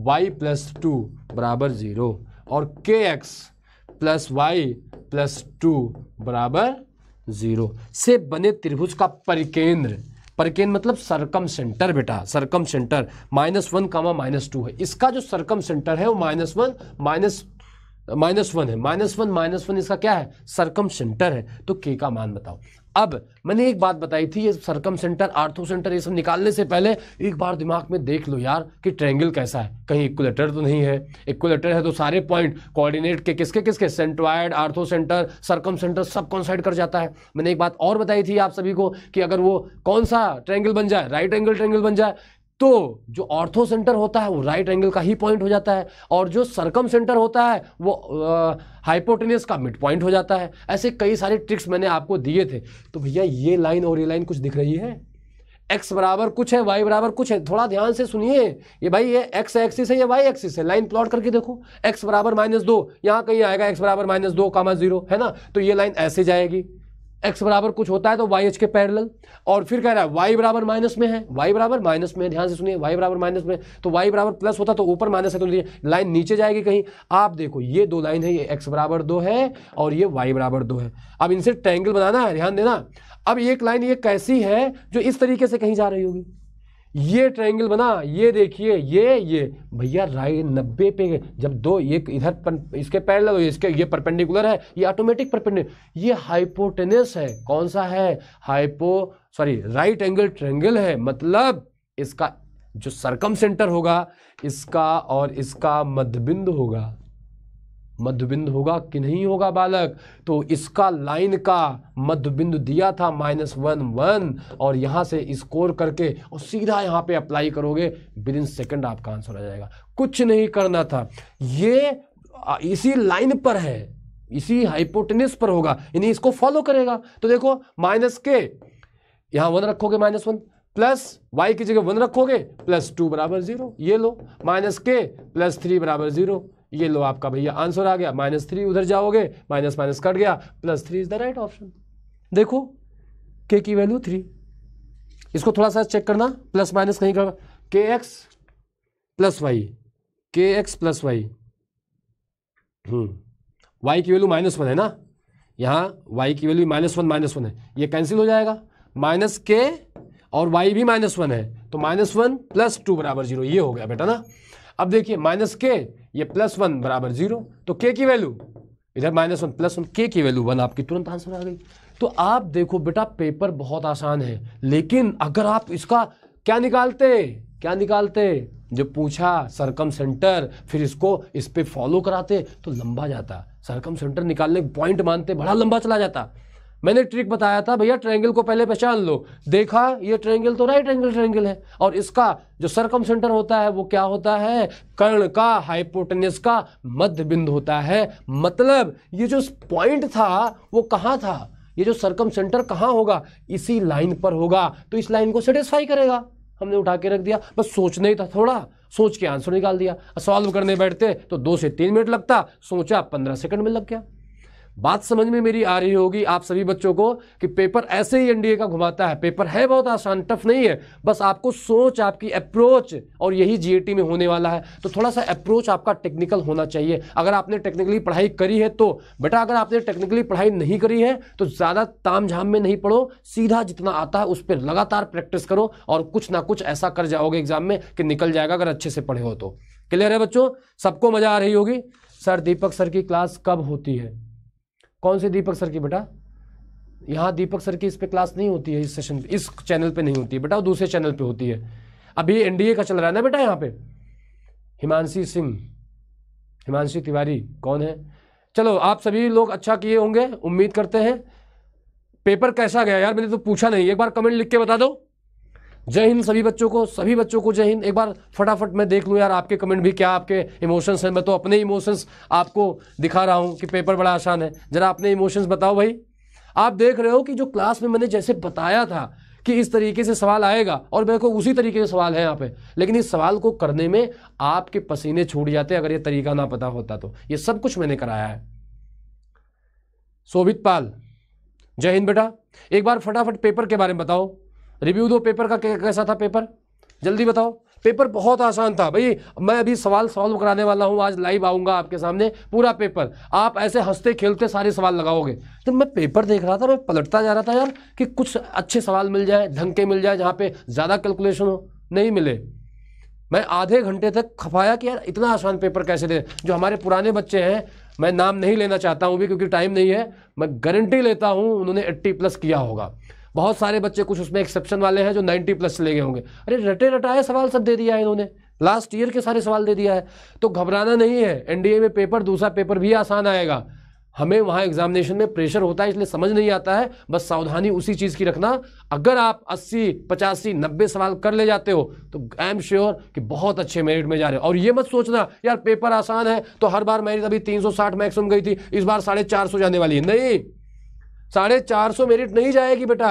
वाई प्लस टू बराबर ज़ीरो और के x plus y plus two बराबर ज़ीरो से बने त्रिभुज का परिकेंद्र परिकेंद्र मतलब सरकम सेंटर बेटा circumcentre minus one comma minus two है इसका जो सरकम सेंटर है वो minus one minus minus one है माइनस वन माइनस वन इसका क्या है सरकम सेंटर है तो के का मान बताओ अब मैंने एक बात बताई थी ये सरकम सेंटर आर्थो सेंटर ये सब निकालने से पहले एक बार दिमाग में देख लो यार कि ट्रायंगल कैसा है कहीं इक्वलेटर तो नहीं है इक्वलेटर है तो सारे पॉइंट कोऑर्डिनेट के किसके किसके centroid orthocentre circumcentre सब कॉन्साइड कर जाता है मैंने एक बात और बताई थी आप सभी को कि अगर वो कौन सा ट्रैंगल बन जाए राइट एंगल ट्रैंगल बन जाए तो जो ऑर्थो सेंटर होता है वो राइट एंगल का ही पॉइंट हो जाता है और जो सरकम सेंटर होता है वो हाइपोटेनियस का मिड पॉइंट हो जाता है ऐसे कई सारे ट्रिक्स मैंने आपको दिए थे तो भैया ये लाइन और ये लाइन कुछ दिख रही है एक्स बराबर कुछ है वाई बराबर कुछ है थोड़ा ध्यान से सुनिए ये भाई ये एक्स एक्सिस है या वाई एक्सिस है लाइन प्लॉट करके देखो एक्स बराबर माइनस दो यहाँ कहीं आएगा एक्स बराबर माइनस दो कामा जीरो है ना तो ये लाइन ऐसे जाएगी एक्स बराबर कुछ होता है तो वाई एच के पैरल और फिर कह रहा है वाई बराबर माइनस में है वाई बराबर माइनस में ध्यान से सुनिए वाई बराबर माइनस में तो वाई बराबर प्लस होता तो ऊपर माइनस है तो लाइन नीचे जाएगी कहीं आप देखो ये दो लाइन है ये एक्स बराबर दो है और ये वाई बराबर दो है अब इनसे ट्रैंगल बनाना है ध्यान देना अब एक लाइन ये कैसी है जो इस तरीके से कहीं जा रही होगी ये ट्रायंगल बना ये देखिए ये ये भैया राय नब्बे पे जब दो ये इधर पन, इसके पैरेलल इसके ये परपेंडिकुलर है ये ऑटोमेटिक परपेंडिकुलर ये हाइपोटेनस है कौन सा है hypo sorry right angle triangle है मतलब इसका जो सरकम सेंटर होगा इसका और इसका मध्यबिंदु होगा मध्यबिंद होगा कि नहीं होगा बालक तो इसका लाइन का मध्यबिंदु दिया था माइनस वन वन और यहाँ से स्कोर करके और सीधा यहाँ पे अप्लाई करोगे विद इन सेकेंड आपका आंसर आ जाएगा कुछ नहीं करना था ये इसी लाइन पर है इसी हाइपोटेनिस पर होगा यानी इसको फॉलो करेगा तो देखो माइनस के यहाँ वन रखोगे माइनस वन प्लस वाई की जगह वन रखोगे प्लस टू बराबर जीरो ये लो माइनस के प्लस थ्री बराबर जीरो ये लो आपका भैया आंसर आ गया माइनस थ्री उधर जाओगे माइनस माइनस कट गया plus three is the right option देखो के की वैल्यू थ्री इसको थोड़ा सा चेक करना प्लस माइनस कहीं करना k x plus y k x plus y y की वैल्यू माइनस वन है ना यहाँ वाई की value minus one minus one है ये कैंसिल हो जाएगा माइनस के और वाई भी माइनस वन है तो माइनस वन प्लस टू बराबर जीरो ये हो गया बेटा ना अब देखिए माइनस के ये प्लस वन बराबर जीरो तो के की वैल्यू इधर माइनस वन प्लस वन के की वैल्यू वन आपकी तुरंत आंसर आ गई तो आप देखो बेटा पेपर बहुत आसान है लेकिन अगर आप इसका क्या निकालते क्या निकालते जो पूछा सरकम सेंटर फिर इसको इस पर फॉलो कराते तो लंबा जाता सरकम सेंटर निकालने पॉइंट मानते बड़ा लंबा चला जाता मैंने ट्रिक बताया था भैया ट्रायंगल को पहले पहचान लो देखा ये ट्रायंगल तो राइट एंगल ट्रायंगल है और इसका जो सरकम सेंटर होता है वो क्या होता है कर्ण का हाइपोटेनस का मध्य बिंदु होता है मतलब ये जो पॉइंट था वो कहाँ था ये जो सरकम सेंटर कहाँ होगा इसी लाइन पर होगा तो इस लाइन को सेटिस्फाई करेगा हमने उठा के रख दिया बस सोचना ही था थोड़ा सोच के आंसर निकाल दिया सॉल्व करने बैठते तो दो से तीन मिनट लगता सोचा पंद्रह सेकंड में लग गया बात समझ में मेरी आ रही होगी आप सभी बच्चों को कि पेपर ऐसे ही एनडीए का घुमाता है पेपर है बहुत आसान टफ नहीं है बस आपको सोच आपकी अप्रोच और यही जीएटी में होने वाला है तो थोड़ा सा अप्रोच आपका टेक्निकल होना चाहिए अगर आपने टेक्निकली पढ़ाई करी है तो बेटा अगर आपने टेक्निकली पढ़ाई नहीं करी है तो ज़्यादा ताम झाम में नहीं पढ़ो सीधा जितना आता है उस पर लगातार प्रैक्टिस करो और कुछ ना कुछ ऐसा कर जाओगे एग्जाम में कि निकल जाएगा अगर अच्छे से पढ़े हो तो क्लियर है बच्चों सबको मज़ा आ रही होगी सर दीपक सर की क्लास कब होती है कौन से दीपक सर की बेटा यहाँ दीपक सर की इस पर क्लास नहीं होती है इस सेशन पे इस चैनल पे नहीं होती है बेटा दूसरे चैनल पे होती है अभी एनडीए का चल रहा है ना बेटा यहाँ पे हिमांशी सिंह हिमांशी तिवारी कौन है चलो आप सभी लोग अच्छा किए होंगे उम्मीद करते हैं पेपर कैसा गया यार मैंने तो पूछा नहीं एक बार कमेंट लिख के बता दो जय हिंद सभी बच्चों को सभी बच्चों को जय हिंद एक बार फटाफट मैं देख लूँ यार आपके कमेंट भी क्या आपके इमोशंस हैं मैं तो अपने इमोशंस आपको दिखा रहा हूँ कि पेपर बड़ा आसान है ज़रा अपने इमोशंस बताओ भाई आप देख रहे हो कि जो क्लास में मैंने जैसे बताया था कि इस तरीके से सवाल आएगा और मेरे को उसी तरीके से सवाल है यहाँ पे लेकिन इस सवाल को करने में आपके पसीने छूट जाते अगर ये तरीका ना पता होता तो ये सब कुछ मैंने कराया है शोभित पाल जय हिंद बेटा एक बार फटाफट पेपर के बारे में बताओ रिव्यू दो पेपर का कैसा था पेपर जल्दी बताओ पेपर बहुत आसान था भाई मैं अभी सवाल सॉल्व कराने वाला हूँ आज लाइव आऊँगा आपके सामने पूरा पेपर आप ऐसे हंसते खेलते सारे सवाल लगाओगे तो मैं पेपर देख रहा था मैं पलटता जा रहा था यार कि कुछ अच्छे सवाल मिल जाए ढंग के मिल जाए जहाँ पे ज़्यादा कैलकुलेशन हो नहीं मिले मैं आधे घंटे तक खपाया कि यार इतना आसान पेपर कैसे दे जो हमारे पुराने बच्चे हैं मैं नाम नहीं लेना चाहता हूँ भी क्योंकि टाइम नहीं है मैं गारंटी लेता हूँ उन्होंने एट्टी प्लस किया होगा बहुत सारे बच्चे कुछ उसमें एक्सेप्शन वाले हैं जो 90 प्लस चले गए होंगे अरे रटे रटाए सवाल सब दे दिया है इन्होंने लास्ट ईयर के सारे सवाल दे दिया है तो घबराना नहीं है एनडीए में पेपर दूसरा पेपर भी आसान आएगा हमें वहाँ एग्जामिनेशन में प्रेशर होता है इसलिए समझ नहीं आता है बस सावधानी उसी चीज़ की रखना अगर आप 80, पचासी नब्बे सवाल कर ले जाते हो तो आई एम श्योर कि बहुत अच्छे मेरिट में जा रहे हो और ये मत सोचना यार पेपर आसान है तो हर बार मेरी अभी 360 मैक्सिमम गई थी इस बार साढ़े चार सौ जाने वाली है नहीं साढ़े चार सौ मेरिट नहीं जाएगी बेटा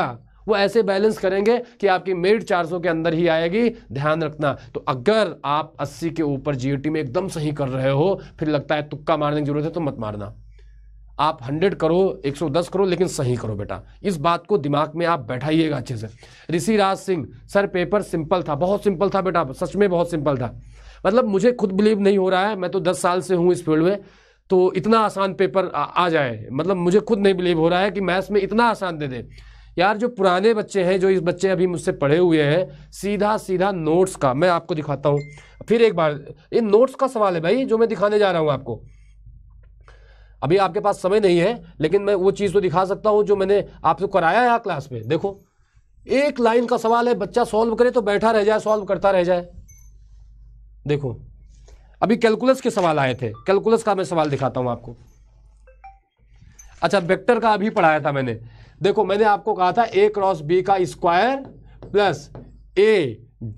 वो ऐसे बैलेंस करेंगे कि आपकी मेरिट चार सौ के अंदर ही आएगी ध्यान रखना तो अगर आप अस्सी के ऊपर जी में एकदम सही कर रहे हो फिर लगता है तुक्का मारने की जरूरत है तो मत मारना आप 100 करो 110 करो लेकिन सही करो बेटा इस बात को दिमाग में आप बैठाइएगा अच्छे से Rishi Raj Singh sir paper simple था बहुत सिंपल था बेटा सच में बहुत सिंपल था मतलब मुझे खुद बिलीव नहीं हो रहा है मैं तो 10 साल से हूँ इस फील्ड में तो इतना आसान पेपर आ, आ जाए मतलब मुझे खुद नहीं बिलीव हो रहा है कि मैथ्स में इतना आसान दे दे यार जो पुराने बच्चे हैं जो इस बच्चे अभी मुझसे पढ़े हुए हैं सीधा सीधा नोट्स का मैं आपको दिखाता हूँ फिर एक बार ये नोट्स का सवाल है भाई जो मैं दिखाने जा रहा हूँ आपको अभी आपके पास समय नहीं है लेकिन मैं वो चीज़ तो दिखा सकता हूँ जो मैंने आपको कराया है क्लास में देखो एक लाइन का सवाल है बच्चा सॉल्व करे तो बैठा रह जाए सॉल्व करता रह जाए देखो अभी कैलकुलस के सवाल आए थे कैलकुलस का मैं सवाल दिखाता हूं आपको अच्छा वेक्टर का अभी पढ़ाया था मैंने देखो मैंने आपको कहा था ए क्रॉस बी का square plus a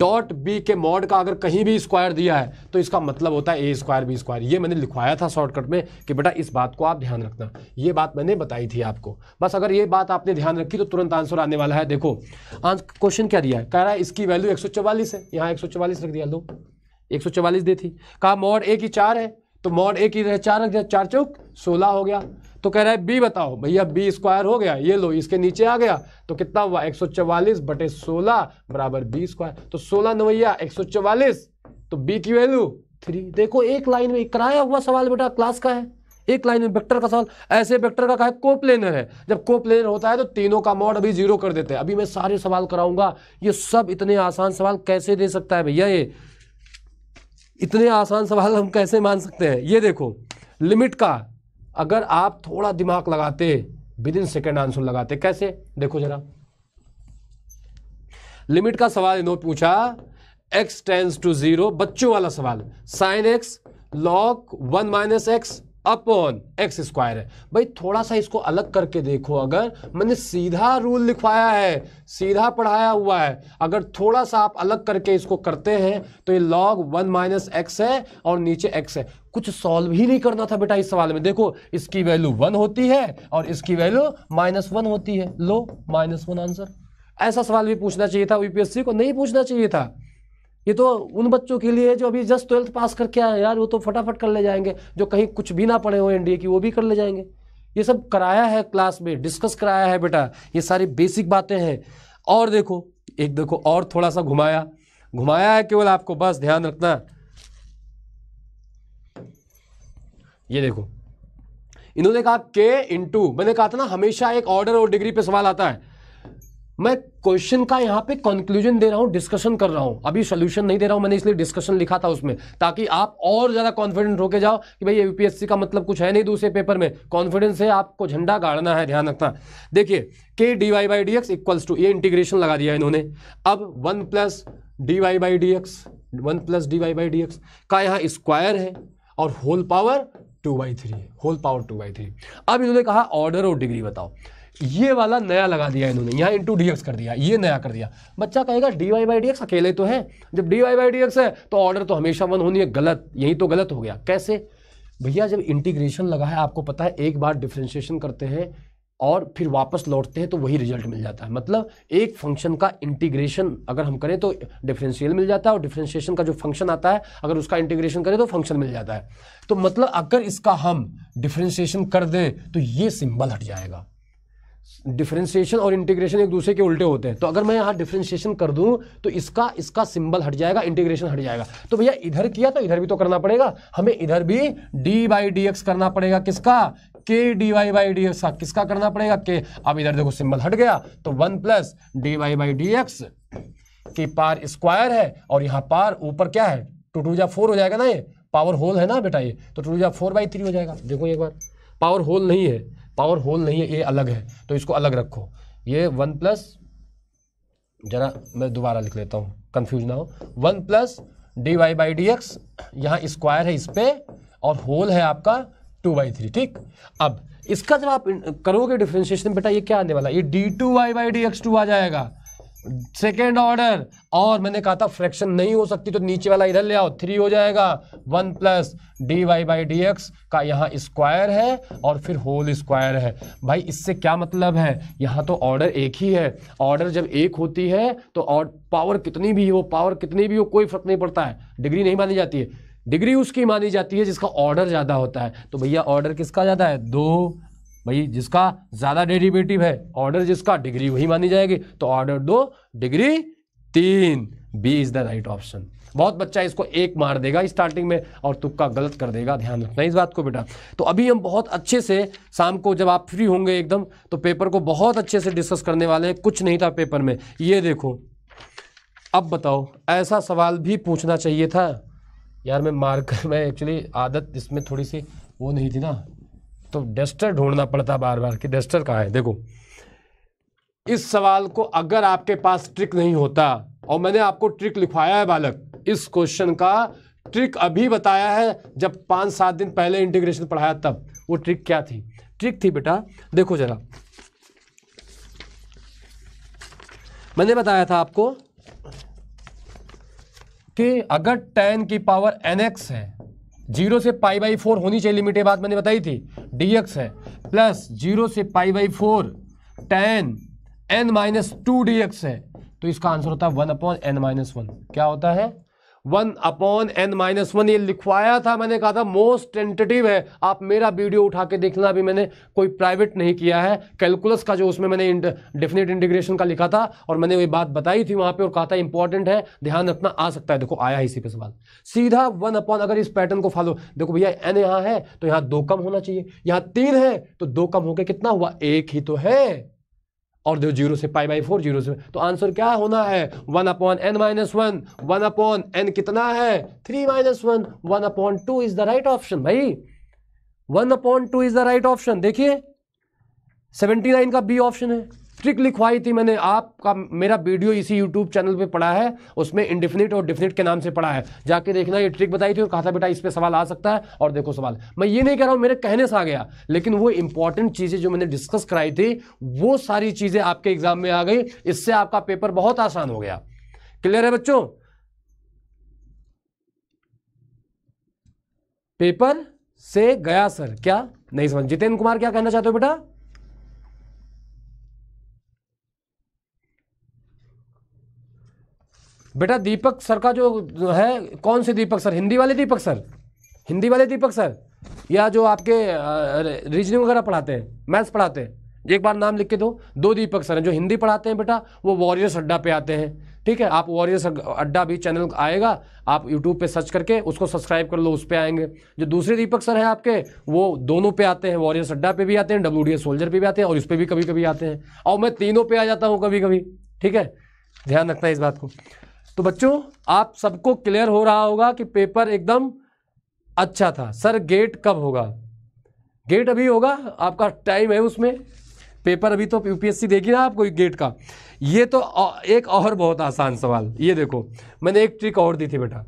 dot b के मॉड का अगर कहीं भी स्क्वायर दिया है तो इसका मतलब होता है ए स्क्वायर बी स्क्वायर ये मैंने लिखवाया था शॉर्टकट में कि बेटा इस बात को आप ध्यान रखना ये बात मैंने बताई थी आपको बस अगर ये बात आपने ध्यान रखी तो तुरंत आंसर आने वाला है देखो आंसर क्वेश्चन क्या दिया है कह रहा है इसकी वैल्यू एक है यहाँ एक रख दिया लो एक सौ चवालीस दी थी कहा मोड ए की चार है तो मोड ए की चार रख दिया चार चौक सोलह हो गया तो कह रहा है बी बताओ भैया बी स्क्वायर हो गया ये लो इसके नीचे आ गया तो कितना हुआ एक सौ चवालीस बटे सोलह बराबर बी स्क्वायर तो सोलह नवैया एक सौ चवालीस तो बी की वैल्यू थ्री देखो एक लाइन में कराया हुआ सवाल बेटा क्लास का है एक लाइन में वेक्टर का सवाल ऐसे वेक्टर का कहा कोप्लेनर है जब कोप्लेनर होता है तो तीनों का मॉड अभी जीरो कर देते हैं अभी मैं सारे सवाल कराऊंगा ये सब इतने आसान सवाल कैसे दे सकता है भैया ये इतने आसान सवाल हम कैसे मान सकते हैं ये देखो लिमिट का अगर आप थोड़ा दिमाग लगाते विद इन सेकेंड आंसर लगाते कैसे देखो जरा लिमिट का सवाल इन्होंने पूछा एक्स टेंस टू जीरो बच्चों वाला सवाल sine x log one minus x upon x square है भाई थोड़ा सा इसको अलग करके देखो अगर मैंने सीधा रूल लिखवाया है सीधा पढ़ाया हुआ है अगर थोड़ा सा आप अलग करके इसको करते हैं तो ये लॉग वन माइनस एक्स है और नीचे एक्स है कुछ सॉल्व ही नहीं करना था बेटा इस सवाल में देखो इसकी वैल्यू वन होती है और इसकी वैल्यू माइनस वन होती है लो माइनस वन आंसर ऐसा सवाल भी पूछना चाहिए था यूपीएससी को नहीं पूछना चाहिए था ये तो उन बच्चों के लिए जो अभी जस्ट ट्वेल्थ पास करके आए यार वो तो फटाफट कर ले जाएंगे जो कहीं कुछ भी ना पढ़े हो एनडीए की वो भी कर ले जाएंगे ये सब कराया है क्लास में डिस्कस कराया है बेटा ये सारी बेसिक बातें हैं और देखो एक देखो और थोड़ा सा घुमाया घुमाया है केवल आपको बस ध्यान रखना ये देखो इन्होंने कहा के इंटू मैंने कहा था ना हमेशा एक ऑर्डर और डिग्री पे सवाल आता है मैं क्वेश्चन का यहाँ पे कंक्लूजन दे रहा हूँ डिस्कशन कर रहा हूँ अभी सोल्यूशन नहीं दे रहा हूँ मैंने इसलिए डिस्कशन लिखा था उसमें ताकि आप और ज़्यादा कॉन्फिडेंट होके जाओ कि भाई यूपीएससी का मतलब कुछ है नहीं दूसरे पेपर में कॉन्फिडेंस है आपको झंडा गाड़ना है ध्यान रखना देखिए के d y by d x equals to ये इंटीग्रेशन लगा दिया इन्होंने अब one plus d y by d x one plus d y by d x का यहाँ स्क्वायर है और whole power two by three whole power two by three अब इन्होंने कहा ऑर्डर और डिग्री बताओ ये वाला नया लगा दिया इन्होंने यहाँ इंटू टू कर दिया ये नया कर दिया बच्चा कहेगा d y by d x अकेले तो है जब d y by d x है तो ऑर्डर तो हमेशा वन होनी है गलत यही तो गलत हो गया कैसे भैया जब इंटीग्रेशन लगा है आपको पता है एक बार डिफ्रेंशिएशन करते हैं और फिर वापस लौटते हैं तो वही रिजल्ट मिल जाता है मतलब एक फंक्शन का इंटीग्रेशन अगर हम करें तो डिफरेंशियल मिल जाता है और डिफरेंशिएशन का जो फंक्शन आता है अगर उसका इंटीग्रेशन करें तो फंक्शन मिल जाता है तो मतलब अगर इसका हम डिफरेंशिएशन कर दें तो ये सिंबल हट जाएगा डिफ्रेंशिएशन और इंटीग्रेशन एक दूसरे के उल्टे होते हैं तो अगर मैं यहाँ डिफ्रेंशिएशन कर दूँ तो इसका इसका सिंबल हट जाएगा इंटीग्रेशन हट जाएगा तो भैया इधर किया तो इधर भी तो करना पड़ेगा हमें इधर भी डी बाई डी एक्स करना पड़ेगा किसका के d y by d x का किसका करना पड़ेगा के अब इधर देखो सिंबल हट गया तो one plus d y by d x की पार स्क्वायर है और यहाँ पार ऊपर क्या है टू टू या फोर हो जाएगा ना ये पावर होल है ना बेटा ये तो टू या फोर बाई थ्री हो जाएगा देखो एक बार पावर होल नहीं है पावर होल नहीं है ये अलग है तो इसको अलग रखो ये वन प्लस जरा मैं दोबारा लिख लेता हूँ कन्फ्यूज ना हो one plus d y by d x यहाँ स्क्वायर है इस पर और होल है आपका टू बाई थ्री ठीक अब इसका जब आप करोगे डिफ्रेंशिएशन बेटा ये क्या आने वाला ये d two y by d x two आ जाएगा सेकेंड ऑर्डर और मैंने कहा था फ्रैक्शन नहीं हो सकती तो नीचे वाला इधर ले आओ थ्री हो जाएगा one plus d y by d x का यहाँ स्क्वायर है और फिर होल स्क्वायर है भाई इससे क्या मतलब है यहाँ तो ऑर्डर एक ही है ऑर्डर जब एक होती है तो और पावर कितनी भी हो पावर कितनी भी हो कोई फर्क नहीं पड़ता है डिग्री नहीं मानी जाती है डिग्री उसकी मानी जाती है जिसका ऑर्डर ज़्यादा होता है तो भैया ऑर्डर किसका ज़्यादा है दो भाई जिसका ज़्यादा डेरिवेटिव है ऑर्डर जिसका डिग्री वही मानी जाएगी तो ऑर्डर दो डिग्री तीन B is the right option बहुत बच्चा इसको एक मार देगा स्टार्टिंग में और तुक्का गलत कर देगा ध्यान रखना इस बात को बेटा तो अभी हम बहुत अच्छे से शाम को जब आप फ्री होंगे एकदम तो पेपर को बहुत अच्छे से डिस्कस करने वाले हैं कुछ नहीं था पेपर में ये देखो अब बताओ ऐसा सवाल भी पूछना चाहिए था यार मैं मार्कर मैं एक्चुअली आदत इसमें थोड़ी सी वो नहीं थी ना तो डस्टर ढूंढना पड़ता बार बार कि डस्टर कहाँ है देखो इस सवाल को अगर आपके पास ट्रिक नहीं होता और मैंने आपको ट्रिक लिखवाया है बालक इस क्वेश्चन का ट्रिक अभी बताया है जब पाँच सात दिन पहले इंटीग्रेशन पढ़ाया तब वो ट्रिक क्या थी ट्रिक थी बेटा देखो जरा मैंने बताया था आपको कि अगर टेन की पावर एन है जीरो से पाई बाई फोर होनी चाहिए लिमिट ये बात मैंने बताई थी डी है प्लस जीरो से pi by four tan n minus two d x है तो इसका आंसर होता है one upon n minus one क्या होता है one upon n minus one ये लिखवाया था मैंने कहा था मोस्ट टेंटेटिव है आप मेरा वीडियो उठा के देखना अभी मैंने कोई प्राइवेट नहीं किया है कैलकुलस का जो उसमें मैंने डेफिनेट इंटीग्रेशन का लिखा था और मैंने वही बात बताई थी वहां पर और कहा था इंपॉर्टेंट है ध्यान रखना आ सकता है देखो आया इसी पे सवाल सीधा वन अपॉन अगर इस पैटर्न को फॉलो देखो भैया एन यहाँ है तो यहाँ दो कम होना चाहिए यहाँ तीन है तो दो कम होकर कितना हुआ एक ही तो है और जो जीरो से पाई बाई फोर जीरो से तो आंसर क्या होना है one upon n minus one one upon n कितना है three minus one one upon two is the right option भाई one upon two is the right option देखिए सेवेंटी नाइन का बी ऑप्शन है ट्रिक लिखवाई थी मैंने आपका मेरा वीडियो इसी यूट्यूब चैनल पे पढ़ा है उसमें इंडिफिनिट और डिफिनिट के नाम से पढ़ा है जाके देखना ये ट्रिक बताई थी और कहा था बेटा इस पर सवाल आ सकता है और देखो सवाल मैं ये नहीं कह रहा हूँ मेरे कहने से आ गया लेकिन वो इंपॉर्टेंट चीज़ें जो मैंने डिस्कस कराई थी वो सारी चीज़ें आपके एग्जाम में आ गई इससे आपका पेपर बहुत आसान हो गया क्लियर है बच्चों पेपर से गया सर क्या नहीं समझ जितेंद्र कुमार क्या कहना चाहते हो बेटा बेटा दीपक सर का जो है कौन से दीपक सर हिंदी वाले दीपक सर हिंदी वाले दीपक सर या जो आपके रीजनिंग वगैरह पढ़ाते हैं मैथ्स पढ़ाते हैं एक बार नाम लिख के दो दो दीपक सर हैं जो हिंदी पढ़ाते हैं बेटा वो वॉरियर्स अड्डा पे आते हैं ठीक है आप वॉरियर्स अड्डा भी चैनल आएगा आप यूट्यूब पे सर्च करके उसको सब्सक्राइब कर लो उस पर आएंगे जो दूसरे दीपक सर हैं आपके वो दोनों पे आते हैं वॉरियर्स अड्डा पे भी आते हैं डब्ल्यू सोल्जर पे भी आते हैं और उस पर भी कभी कभी आते हैं और मैं तीनों पर आ जाता हूँ कभी कभी ठीक है ध्यान रखना है इस बात को तो बच्चों आप सबको क्लियर हो रहा होगा कि पेपर एकदम अच्छा था सर गेट कब होगा गेट अभी होगा आपका टाइम है उसमें पेपर अभी तो यूपीएससी देगी ना आपको गेट का ये तो एक और बहुत आसान सवाल ये देखो मैंने एक ट्रिक और दी थी बेटा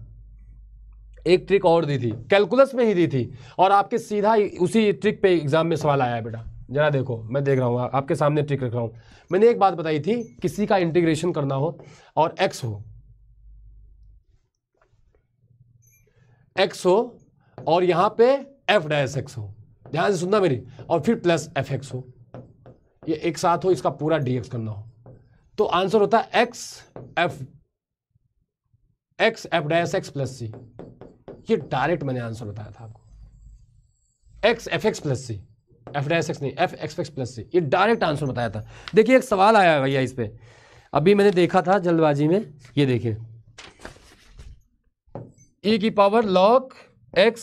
एक ट्रिक और दी थी कैलकुलस में ही दी थी और आपके सीधा उसी ट्रिक पे एग्ज़ाम में सवाल आया है बेटा जरा देखो मैं देख रहा हूँ आपके सामने ट्रिक रख रहा हूँ मैंने एक बात बताई थी किसी का इंटीग्रेशन करना हो और एक्स हो एक्स हो और यहां पे एफ डैश एक्स हो ध्यान से सुनना मेरी और फिर प्लस एफ एक्स हो ये एक साथ हो इसका पूरा डी एक्स करना हो तो आंसर होता है x f x f dash x plus c ये डायरेक्ट मैंने आंसर बताया था आपको x f x plus c f dash x नहीं f x x plus c ये डायरेक्ट आंसर बताया था देखिए एक सवाल आया भैया इस पर अभी मैंने देखा था जल्दबाजी में ये देखिए ई e की power log x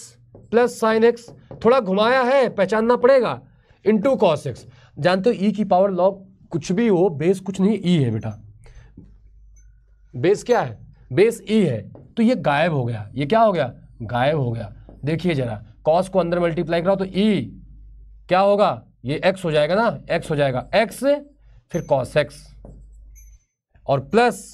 plus sine x थोड़ा घुमाया है पहचानना पड़ेगा टू कॉस एक्स जानते हो ई e की पावर लॉक कुछ भी हो बेस कुछ नहीं ई e है बेटा बेस क्या है बेस ई है तो ये गायब हो गया ये क्या हो गया गायब हो गया देखिए जरा कॉस को अंदर मल्टीप्लाई कराओ तो ई क्या होगा ये एक्स हो जाएगा ना एक्स हो जाएगा एक्स फिर कॉस एक्स और प्लस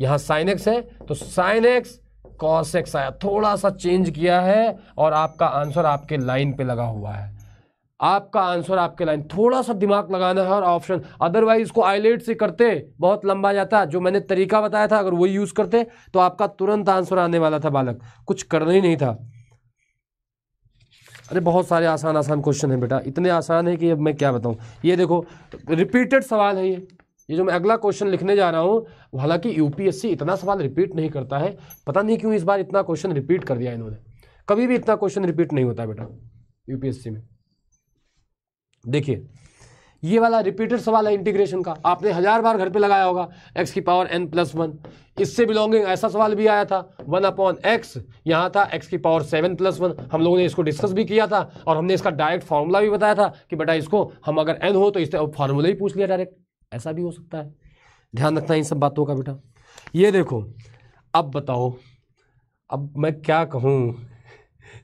यहां साइन एक्स है तो साइन एक्स कॉस एक्स आया थोड़ा सा चेंज किया है और आपका आंसर आपके लाइन पे लगा हुआ है आपका आंसर आपके लाइन थोड़ा सा दिमाग लगाना है और ऑप्शन अदरवाइज इसको आईलेट से करते बहुत लंबा जाता जो मैंने तरीका बताया था अगर वही यूज़ करते तो आपका तुरंत आंसर आने वाला था बालक कुछ करना ही नहीं था अरे बहुत सारे आसान आसान क्वेश्चन हैं बेटा इतने आसान है कि अब मैं क्या बताऊं ये देखो रिपीटेड सवाल है ये ये जो मैं अगला क्वेश्चन लिखने जा रहा हूँ हालांकि यूपीएससी इतना सवाल रिपीट नहीं करता है पता नहीं क्यों इस बार इतना क्वेश्चन रिपीट कर दिया इन्होंने कभी भी इतना क्वेश्चन रिपीट नहीं होता बेटा यूपीएससी में देखिए ये वाला रिपीटेड सवाल है इंटीग्रेशन का आपने हजार बार घर पे लगाया होगा एक्स की पावर एन प्लस वन इससे बिलोंगिंग ऐसा सवाल भी आया था वन अपॉन एक्स यहाँ था एक्स की पावर सेवन प्लस वन हम लोगों ने इसको डिस्कस भी किया था और हमने इसका डायरेक्ट फार्मूला भी बताया था कि बेटा इसको हम अगर एन हो तो इस फार्मूला ही पूछ लिया डायरेक्ट ऐसा भी हो सकता है ध्यान रखना इन सब बातों का बेटा ये देखो अब बताओ अब मैं क्या कहूँ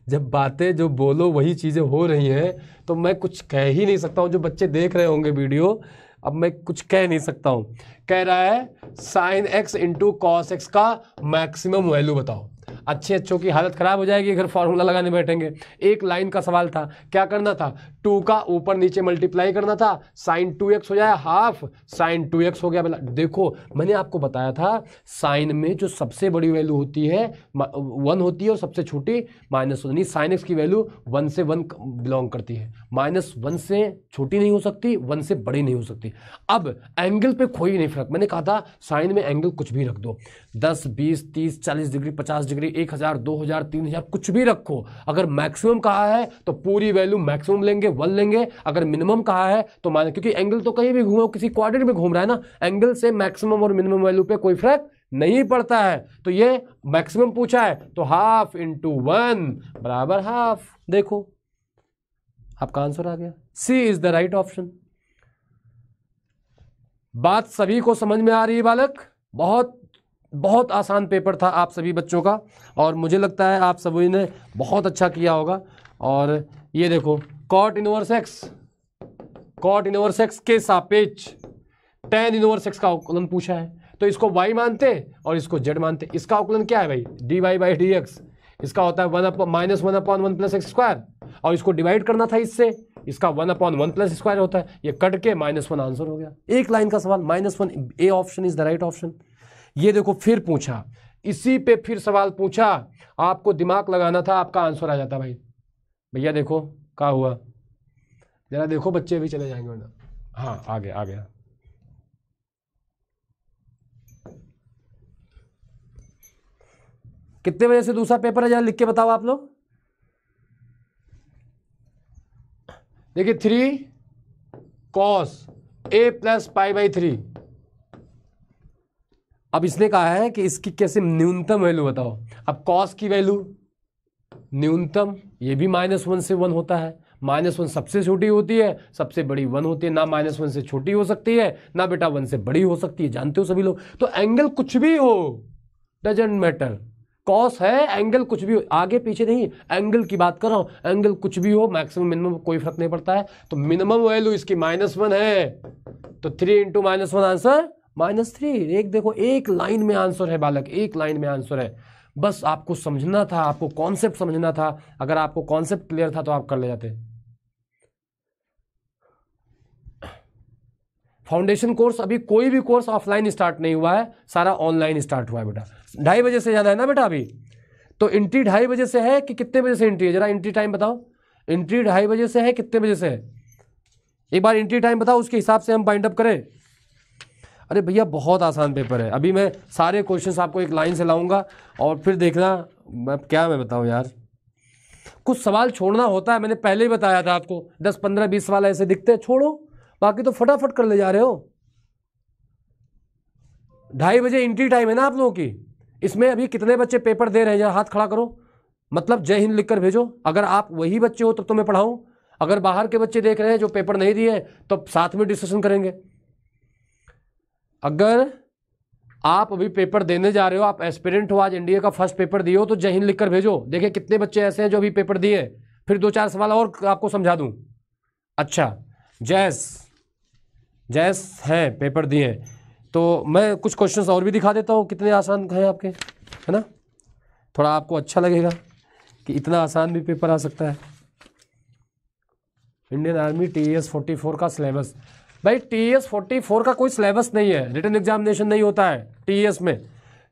जब बातें जो बोलो वही चीज़ें हो रही हैं तो मैं कुछ कह ही नहीं सकता हूँ जो बच्चे देख रहे होंगे वीडियो अब मैं कुछ कह नहीं सकता हूँ कह रहा है sine x into cos x का मैक्सिमम वैल्यू बताओ अच्छे अच्छों की हालत ख़राब हो जाएगी अगर फार्मूला लगाने बैठेंगे एक लाइन का सवाल था क्या करना था टू का ऊपर नीचे मल्टीप्लाई करना था साइन टू एक्स हो जाए हाफ साइन टू एक्स हो गया देखो मैंने आपको बताया था साइन में जो सबसे बड़ी वैल्यू होती है वन होती है और सबसे छोटी माइनस यानी साइन एक्स की वैल्यू वन से वन बिलोंग करती है माइनस वन से छोटी नहीं हो सकती वन से बड़ी नहीं हो सकती अब एंगल पे कोई नहीं फर्क मैंने कहा था साइन में एंगल कुछ भी रख दो दस बीस तीस चालीस डिग्री पचास डिग्री एक हज़ार दो हज़ार तीन हज़ार कुछ भी रखो अगर मैक्सिमम कहा है तो पूरी वैल्यू मैक्सिमम लेंगे वन लेंगे अगर मिनिमम कहा है तो मान क्योंकि एंगल तो कहीं भी घूमो किसी क्वार्टर में घूम रहा है ना एंगल से मैक्सिमम और मिनिमम वैल्यू पे कोई फर्क नहीं पड़ता है तो ये मैक्सिमम पूछा है तो हाफ इंटू वन बराबर हाफ देखो आपका आंसर आ गया C is the right option बात सभी को समझ में आ रही है बालक बहुत बहुत आसान पेपर था आप सभी बच्चों का और मुझे लगता है आप सभी ने बहुत अच्छा किया होगा और ये देखो cot inverse x cot inverse x के सापेक्ष टेन इनवर्स एक्स का अवकलन पूछा है तो इसको वाई मानते और इसको जेड मानते इसका अवकलन क्या है भाई d y by d x इसका होता है one up minus one upon one plus x square और इसको डिवाइड करना था इससे इसका one upon one plus square होता है ये कट के माइनस वन आंसर हो गया एक लाइन का सवाल minus one A option is the right option ये देखो फिर पूछा इसी पे फिर सवाल पूछा आपको दिमाग लगाना था आपका आंसर आ जाता भाई भैया देखो क्या हुआ जरा देखो बच्चे भी चले जाएंगे वरना हाँ आ गया आ गया कितने बजे से दूसरा पेपर है जरा लिख के बताओ आप लोग देखिए three cos A plus pi by three अब इसने कहा है कि इसकी कैसे न्यूनतम वैल्यू बताओ अब कॉस की वैल्यू न्यूनतम ये भी माइनस वन से वन होता है माइनस वन सबसे छोटी होती है सबसे बड़ी वन होती है ना माइनस वन से छोटी हो सकती है ना बेटा वन से बड़ी हो सकती है जानते हो सभी लोग तो एंगल कुछ भी हो डजेंट मैटर कॉस है एंगल कुछ भी हो आगे पीछे नहीं एंगल की बात कर रहा हूं एंगल कुछ भी हो मैक्सिमम मिनिमम कोई फर्क नहीं पड़ता है तो मिनिमम वैल्यू इसकी माइनस वन है तो three into minus one answer minus three एक देखो एक लाइन में आंसर है बालक एक लाइन में आंसर है बस आपको समझना था आपको कॉन्सेप्ट समझना था अगर आपको कॉन्सेप्ट क्लियर था तो आप कर ले जाते फाउंडेशन कोर्स अभी कोई भी कोर्स ऑफलाइन स्टार्ट नहीं हुआ है सारा ऑनलाइन स्टार्ट हुआ है बेटा ढाई बजे से जाना है ना बेटा अभी तो एंट्री ढाई बजे से है कि कितने बजे से एंट्री है जरा एंट्री टाइम बताओ एंट्री ढाई बजे से है कितने बजे से है एक बार एंट्री टाइम बताओ उसके हिसाब से हम बाइंड अप करें अरे भैया बहुत आसान पेपर है अभी मैं सारे क्वेश्चन आपको एक लाइन से लाऊंगा और फिर देखना मैं क्या मैं बताऊँ यार कुछ सवाल छोड़ना होता है मैंने पहले ही बताया था आपको दस पंद्रह बीस सवाल ऐसे दिखते हैं छोड़ो बाकी तो फटाफट कर ले जा रहे हो ढाई बजे इंट्री टाइम है ना आप लोगों की इसमें अभी कितने बच्चे पेपर दे रहे हैं जरा हाथ खड़ा करो मतलब जय हिंद लिखकर भेजो अगर आप वही बच्चे हो तब तो मैं पढ़ाऊं अगर बाहर के बच्चे देख रहे हैं जो पेपर नहीं दिए तो साथ में डिस्कशन करेंगे अगर आप अभी पेपर देने जा रहे हो आप एस्पिरेंट हो आज इंडिया का फर्स्ट पेपर दिए हो तो जहीन लिख लिखकर भेजो देखिए कितने बच्चे ऐसे हैं जो अभी पेपर दिए फिर दो चार सवाल और आपको समझा दूं अच्छा जैस जैस है पेपर दिए तो मैं कुछ क्वेश्चंस और भी दिखा देता हूँ कितने आसान हैं आपके है ना थोड़ा आपको अच्छा लगेगा कि इतना आसान भी पेपर आ सकता है Indian army T S forty four का सिलेबस भाई टी एस फोर्टी फोर का कोई सिलेबस नहीं है रिटर्न एग्जामिनेशन नहीं होता है टी एस में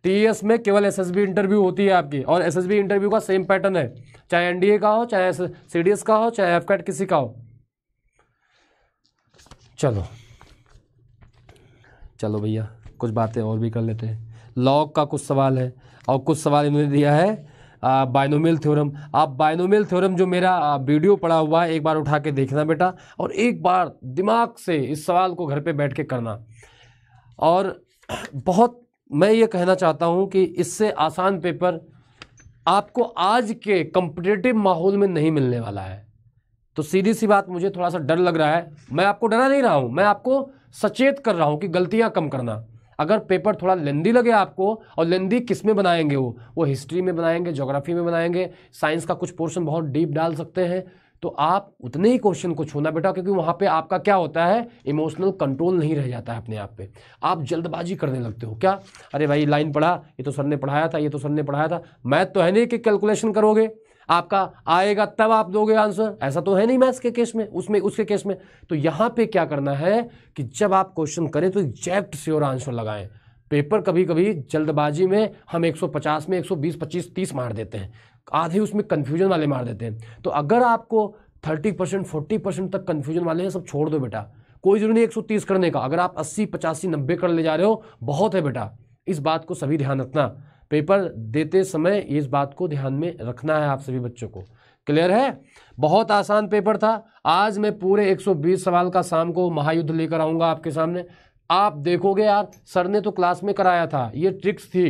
टी एस में केवल एस एस बी इंटरव्यू होती है आपकी और एस एस बी इंटरव्यू का सेम पैटर्न है चाहे एन डी ए का हो चाहे सी डी एस का हो चाहे एफ कैट किसी का हो चलो चलो भैया कुछ बातें और भी कर लेते हैं लॉग का कुछ सवाल है और कुछ सवाल इन्होंने दिया है बायनोमेल थ्योरम आप बायनोमेल थ्योरम जो मेरा वीडियो पड़ा हुआ है एक बार उठा के देखना बेटा और एक बार दिमाग से इस सवाल को घर पे बैठ के करना और बहुत मैं ये कहना चाहता हूँ कि इससे आसान पेपर आपको आज के कंपटेटिव माहौल में नहीं मिलने वाला है तो सीधी सी बात मुझे थोड़ा सा डर लग रहा है मैं आपको डरा नहीं रहा हूँ मैं आपको सचेत कर रहा हूँ कि गलतियाँ कम करना अगर पेपर थोड़ा लेंदी लगे आपको और लेंदी किस में बनाएंगे वो वो हिस्ट्री में बनाएंगे जोग्राफी में बनाएंगे साइंस का कुछ पोर्शन बहुत डीप डाल सकते हैं तो आप उतने ही क्वेश्चन को छूना बेटा क्योंकि वहाँ पे आपका क्या होता है इमोशनल कंट्रोल नहीं रह जाता है अपने आप पे आप जल्दबाजी करने लगते हो क्या अरे भाई लाइन पढ़ा ये तो सर ने पढ़ाया था ये तो सर ने पढ़ाया था मैथ तो है नहीं कि कैलकुलेशन करोगे आपका आएगा तब आप दोगे आंसर ऐसा तो है नहीं मैथ्स के केस में उसमें उसके केस में तो यहाँ पे क्या करना है कि जब आप क्वेश्चन करें तो एग्जैक्ट श्योर आंसर लगाएं पेपर कभी कभी जल्दबाजी में हम 150 में 120 25 30 मार देते हैं आधे उसमें कन्फ्यूजन वाले मार देते हैं तो अगर आपको थर्टी परसेंट फोर्टी परसेंट तक कन्फ्यूजन वाले हैं सब छोड़ दो बेटा कोई जरूरी नहीं तीस करने का अगर आप अस्सी पचासी नब्बे कर ले जा रहे हो बहुत है बेटा इस बात को सभी ध्यान रखना पेपर देते समय इस बात को ध्यान में रखना है आप सभी बच्चों को क्लियर है बहुत आसान पेपर था आज मैं पूरे 120 सवाल का शाम को महायुद्ध लेकर आऊँगा आपके सामने आप देखोगे यार सर ने तो क्लास में कराया था ये ट्रिक्स थी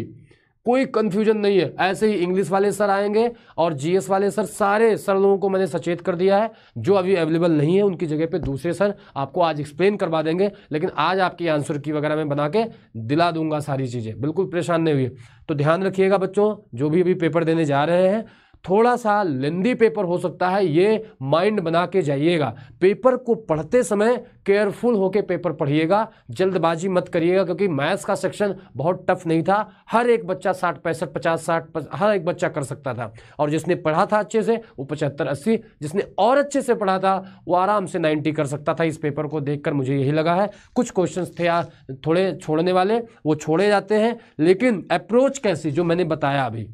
कोई कंफ्यूजन नहीं है ऐसे ही इंग्लिश वाले सर आएंगे और जीएस वाले सर सारे सर लोगों को मैंने सचेत कर दिया है जो अभी अवेलेबल नहीं है उनकी जगह पे दूसरे सर आपको आज एक्सप्लेन करवा देंगे लेकिन आज आपकी आंसर की वगैरह मैं बना के दिला दूंगा सारी चीज़ें बिल्कुल परेशान नहीं हुई तो ध्यान रखिएगा बच्चों जो भी अभी पेपर देने जा रहे हैं थोड़ा सा लेंदी पेपर हो सकता है ये माइंड बना के जाइएगा पेपर को पढ़ते समय केयरफुल होकर पेपर पढ़िएगा जल्दबाजी मत करिएगा क्योंकि मैथ्स का सेक्शन बहुत टफ नहीं था हर एक बच्चा साठ पैंसठ पचास साठ हर एक बच्चा कर सकता था और जिसने पढ़ा था अच्छे से वो पचहत्तर अस्सी जिसने और अच्छे से पढ़ा था वो आराम से नाइन्टी कर सकता था इस पेपर को देख मुझे यही लगा है कुछ क्वेश्चन थे यार थोड़े छोड़ने वाले वो छोड़े जाते हैं लेकिन अप्रोच कैसी जो मैंने बताया अभी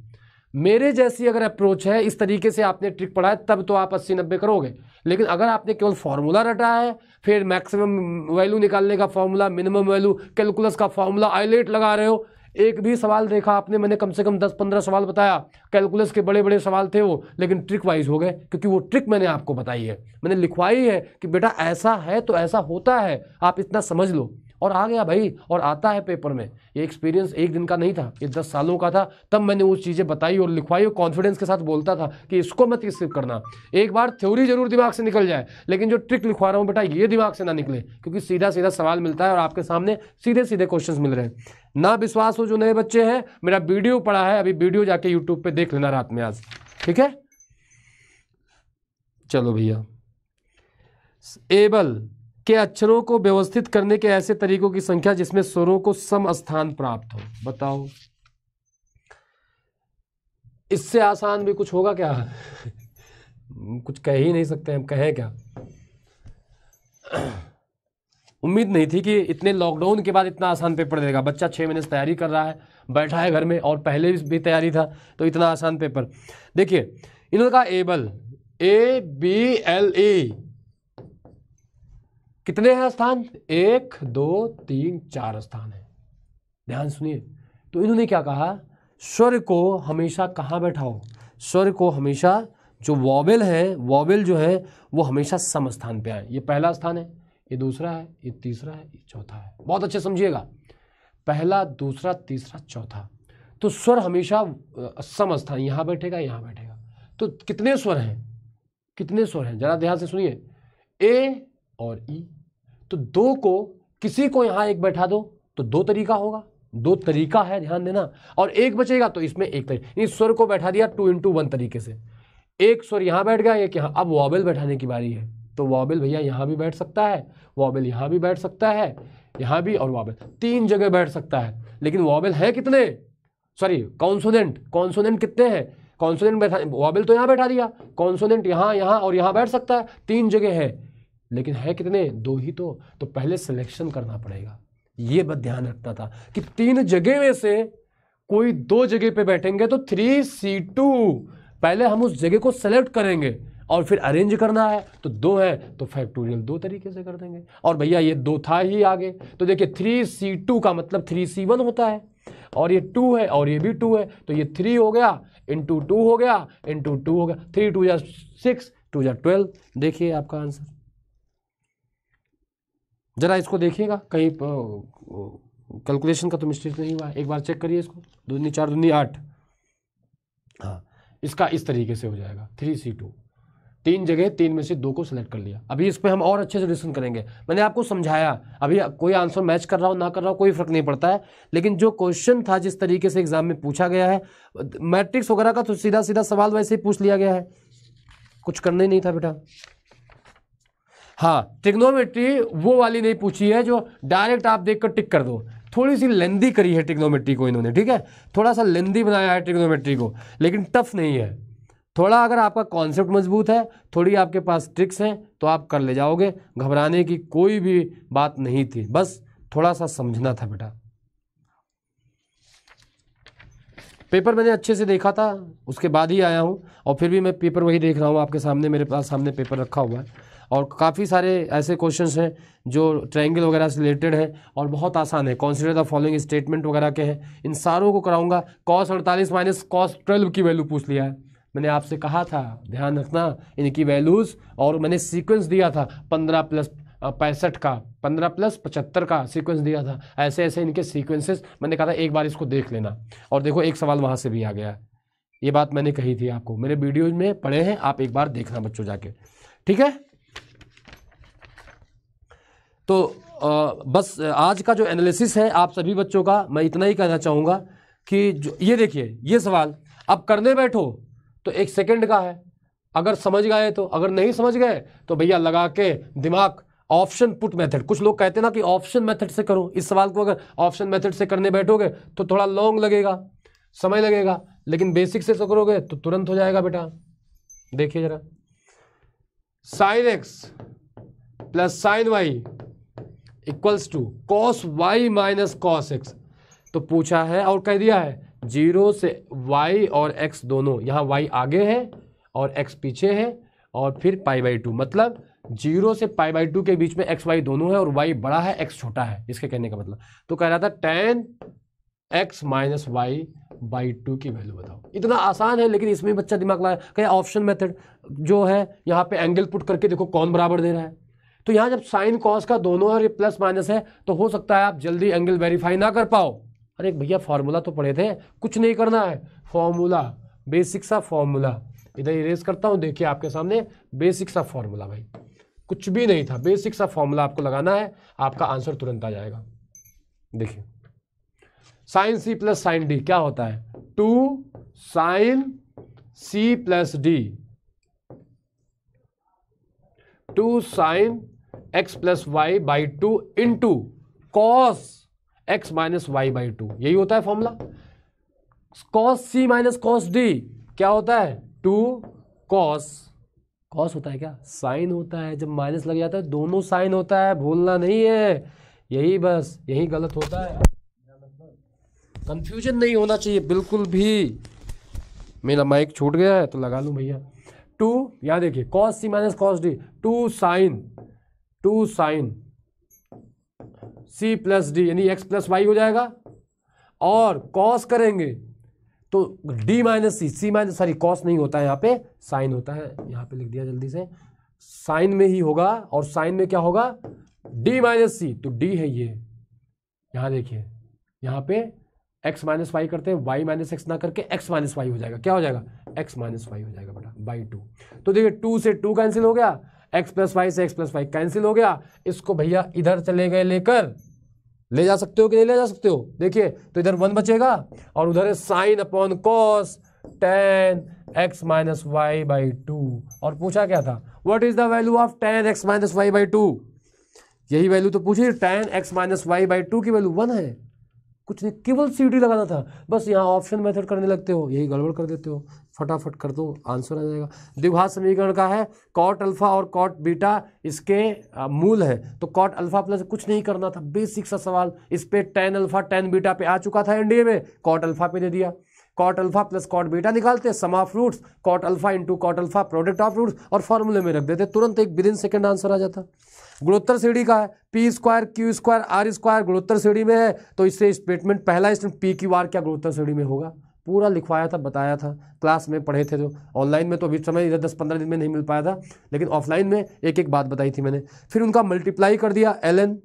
मेरे जैसी अगर अप्रोच है इस तरीके से आपने ट्रिक पढ़ाया तब तो आप अस्सी नब्बे करोगे लेकिन अगर आपने केवल फार्मूला रटा है फिर मैक्सिमम वैल्यू निकालने का फार्मूला मिनिमम वैल्यू कैलकुलस का फार्मूला आईलेट लगा रहे हो एक भी सवाल देखा आपने मैंने कम से कम दस पंद्रह सवाल बताया कैलकुलस के बड़े बड़े सवाल थे वो लेकिन ट्रिक वाइज हो गए क्योंकि वो ट्रिक मैंने आपको बताई है मैंने लिखवाई है कि बेटा ऐसा है तो ऐसा होता है आप इतना समझ लो और आ गया भाई और आता है पेपर में ये एक्सपीरियंस एक दिन का नहीं था ये दस सालों का था तब मैंने वो चीज़ें बताई और लिखवाई और कॉन्फिडेंस के साथ बोलता था कि इसको मत स्किप करना एक बार थ्योरी जरूर दिमाग से निकल जाए लेकिन जो ट्रिक लिखवा रहा हूँ बेटा ये दिमाग से ना निकले क्योंकि सीधा सीधा सवाल मिलता है और आपके सामने सीधे सीधे क्वेश्चन मिल रहे हैं ना विश्वास हो जो नए बच्चे हैं मेरा वीडियो पड़ा है अभी वीडियो जाके यूट्यूब पर देख लेना रात में आज ठीक है चलो भैया एबल के अक्षरों को व्यवस्थित करने के ऐसे तरीकों की संख्या जिसमें स्वरों को सम स्थान प्राप्त हो बताओ इससे आसान भी कुछ होगा क्या कुछ कह ही नहीं सकते हम कहें क्या उम्मीद नहीं थी कि इतने लॉकडाउन के बाद इतना आसान पेपर देगा बच्चा छः महीने से तैयारी कर रहा है बैठा है घर में और पहले भी तैयारी था तो इतना आसान पेपर देखिए इन्होंने कहा able A B L E e। कितने हैं स्थान एक दो तीन चार स्थान है ध्यान सुनिए तो इन्होंने क्या कहा स्वर को हमेशा कहाँ बैठाओ स्वर को हमेशा जो वॉबेल है वॉबेल जो है वो हमेशा सम स्थान पर आए ये पहला स्थान है ये दूसरा है ये तीसरा है ये चौथा है बहुत अच्छे समझिएगा पहला दूसरा तीसरा चौथा तो स्वर हमेशा सम स्थान यहाँ बैठेगा यहाँ बैठेगा तो कितने स्वर हैं कितने स्वर हैं जरा ध्यान से सुनिए ए और ई तो दो को किसी को यहां एक बैठा दो तो दो तरीका होगा दो तरीका है ध्यान देना और एक बचेगा तो इसमें एक तरीका स्वर को बैठा दिया टू इंटू वन तरीके से एक स्वर यहां बैठ गया एक यहां अब वॉबल बैठाने की बारी है तो वॉबल भैया यहां भी बैठ सकता है वॉबल यहां भी बैठ सकता है यहां भी और वॉबल तीन जगह बैठ सकता है लेकिन वॉबल है कितने सॉरी कॉन्सोनेंट कॉन्सोनेंट कितने हैं कॉन्सोनेंट बैठा वॉबल तो यहां बैठा दिया कॉन्सोनेंट यहां यहां और यहां बैठ सकता है तीन जगह है लेकिन है कितने दो ही तो तो पहले सिलेक्शन करना पड़ेगा ये बस ध्यान रखना था कि तीन जगह में से कोई दो जगह पे बैठेंगे तो थ्री सी टू पहले हम उस जगह को सेलेक्ट करेंगे और फिर अरेंज करना है तो दो है तो फैक्टोरियल दो तरीके से कर देंगे और भैया ये दो था ही आगे तो देखिए थ्री सी टू का मतलब थ्री सी वन होता है और ये टू है और ये भी टू है तो ये थ्री हो गया इंटू टू हो गया इंटू टू हो गया थ्री टू या सिक्स टू या ट्वेल्व देखिए आपका आंसर ज़रा इसको देखिएगा कहीं कैलकुलेशन का तो मिस्टेक नहीं हुआ एक बार चेक करिए इसको दूनी चार दूनी आठ हाँ इसका इस तरीके से हो जाएगा थ्री सी टू तीन जगह तीन में से दो को सिलेक्ट कर लिया अभी इस पर हम और अच्छे से डिस्कशन करेंगे मैंने आपको समझाया अभी कोई आंसर मैच कर रहा हो ना कर रहा हो कोई फर्क नहीं पड़ता है लेकिन जो क्वेश्चन था जिस तरीके से एग्जाम में पूछा गया है मैट्रिक्स वगैरह का तो सीधा सीधा सवाल वैसे ही पूछ लिया गया है कुछ करना ही नहीं था बेटा हाँ टिग्नोमेट्री वो वाली नहीं पूछी है जो डायरेक्ट आप देख टिक कर दो थोड़ी सी लेंदी करी है टिग्नोमेट्री को इन्होंने ठीक है थोड़ा सा लेंदी बनाया है टिग्नोमेट्री को लेकिन टफ नहीं है थोड़ा अगर आपका कॉन्सेप्ट मजबूत है थोड़ी आपके पास ट्रिक्स हैं तो आप कर ले जाओगे घबराने की कोई भी बात नहीं थी बस थोड़ा सा समझना था बेटा पेपर मैंने अच्छे से देखा था उसके बाद ही आया हूँ और फिर भी मैं पेपर वही देख रहा हूँ आपके सामने मेरे पास सामने पेपर रखा हुआ है और काफ़ी सारे ऐसे क्वेश्चंस हैं जो ट्रायंगल वगैरह से रिलेटेड हैं और बहुत आसान है कॉन्सिडर द फॉलोइंग स्टेटमेंट वगैरह के हैं इन सारों को कराऊंगा कॉस अड़तालीस माइनस कॉस ट्वेल्व की वैल्यू पूछ लिया है मैंने आपसे कहा था ध्यान रखना इनकी वैल्यूज़ और मैंने सीक्वेंस दिया था पंद्रह प्लस पैंसठ का पंद्रह प्लस पचहत्तर का सीक्वेंस दिया था ऐसे ऐसे इनके सीक्वेंसेस मैंने कहा था एक बार इसको देख लेना और देखो एक सवाल वहाँ से भी आ गया है ये बात मैंने कही थी आपको मेरे वीडियोज में पढ़े हैं आप एक बार देखना बच्चों जाके ठीक है तो आ, बस आज का जो एनालिसिस है आप सभी बच्चों का मैं इतना ही कहना चाहूँगा कि ये देखिए ये सवाल अब करने बैठो तो एक सेकंड का है अगर समझ गए तो अगर नहीं समझ गए तो भैया लगा के दिमाग ऑप्शन पुट मेथड कुछ लोग कहते ना कि ऑप्शन मेथड से करो इस सवाल को अगर ऑप्शन मेथड से करने बैठोगे तो थोड़ा लॉन्ग लगेगा समय लगेगा लेकिन बेसिक से करोगे तो तुरंत हो जाएगा बेटा देखिए जरा sine x plus sine y equals to cos y minus cos x तो पूछा है और कह दिया है जीरो से वाई और एक्स दोनों यहाँ वाई आगे है और एक्स पीछे है और फिर पाई बाई टू मतलब जीरो से पाई बाई टू के बीच में एक्स वाई दोनों है और वाई बड़ा है एक्स छोटा है इसके कहने का मतलब तो कह रहा था tan x minus y by two की वैल्यू बताओ इतना आसान है लेकिन इसमें बच्चा दिमाग लगाया कहीं ऑप्शन मेथड जो है यहाँ पे एंगल पुट करके देखो कौन बराबर दे रहा है तो यहाँ जब साइन कॉस का दोनों और ये प्लस माइनस है तो हो सकता है आप जल्दी एंगल वेरीफाई ना कर पाओ अरे भैया फार्मूला तो पढ़े थे कुछ नहीं करना है फॉर्मूला बेसिक सा फॉर्मूला इधर इरेज करता हूँ देखिए आपके सामने बेसिक सा फॉर्मूला भाई कुछ भी नहीं था बेसिक सा फॉर्मूला आपको लगाना है आपका आंसर तुरंत आ जाएगा देखिए sine C plus sine D क्या होता है two sine C plus D two sine x plus y by two into cos x minus y by two यही होता है formula cos C minus cos D क्या होता है to cos cos होता है क्या साइन होता है जब माइनस लग जाता है दोनों साइन होता है भूलना नहीं है यही बस यही गलत होता है कंफ्यूजन नहीं होना चाहिए बिल्कुल भी मेरा माइक छूट गया है तो लगा लूँ भैया टू यहाँ देखिए cos C minus cos D two sine two sine C plus D यानी एक्स प्लस वाई हो जाएगा और कॉस करेंगे तो D minus C C minus sorry cos नहीं होता है यहाँ पे साइन होता है यहाँ पे लिख दिया जल्दी से साइन में ही होगा और साइन में क्या होगा डी माइनस सी तो डी है ये यहाँ देखिए यहाँ पे एक्स माइनस वाई करते हैं वाई माइनस एक्स ना करके एक्स माइनस वाई हो जाएगा क्या हो जाएगा एक्स माइनस वाई हो जाएगा बेटा बाई टू तो देखिए टू से टू कैंसिल हो गया एक्स प्लस वाई से एक्स प्लस वाई कैंसिल हो गया इसको भैया इधर चले गए लेकर ले जा सकते हो कि नहीं ले जा सकते हो देखिए तो इधर वन बचेगा और उधर है sine upon cos tan x minus y by two और पूछा क्या था what is the value of tan x minus y by two यही वैल्यू तो पूछिए tan x minus y by two की वैल्यू वन है कुछ नहीं केवल सी लगाना था बस यहाँ ऑप्शन मेथड करने लगते हो यही गड़बड़ कर देते हो फटाफट कर दो आंसर आ जाएगा द्विघात समीकरण का है कॉट अल्फा और कॉट बीटा इसके मूल है तो कॉट अल्फा प्लस कुछ नहीं करना था बेसिक सा सवाल इस पर टेन अल्फा टेन बीटा पे आ चुका था एनडीए में कॉट अल्फा पे दे दिया cot alpha plus cot beta निकालते sum of roots cot alpha into cot alpha product of roots और फॉर्मूले में रख देते तुरंत एक विद इन सेकेंड आंसर आ जाता गुणोत्तर सीढ़ी का है P square Q square R square गुणोत्तर सीढ़ी में है तो इससे स्टेटमेंट पहला स्टेटमेंट पी क्यू आर क्या गुणोत्तर सीढ़ी में होगा पूरा लिखवाया था बताया था क्लास में पढ़े थे तो ऑनलाइन में तो अभी समय इधर दस पंद्रह दिन में नहीं मिल पाया था लेकिन ऑफलाइन में एक एक बात बताई थी मैंने फिर उनका मल्टीप्लाई कर दिया एल एन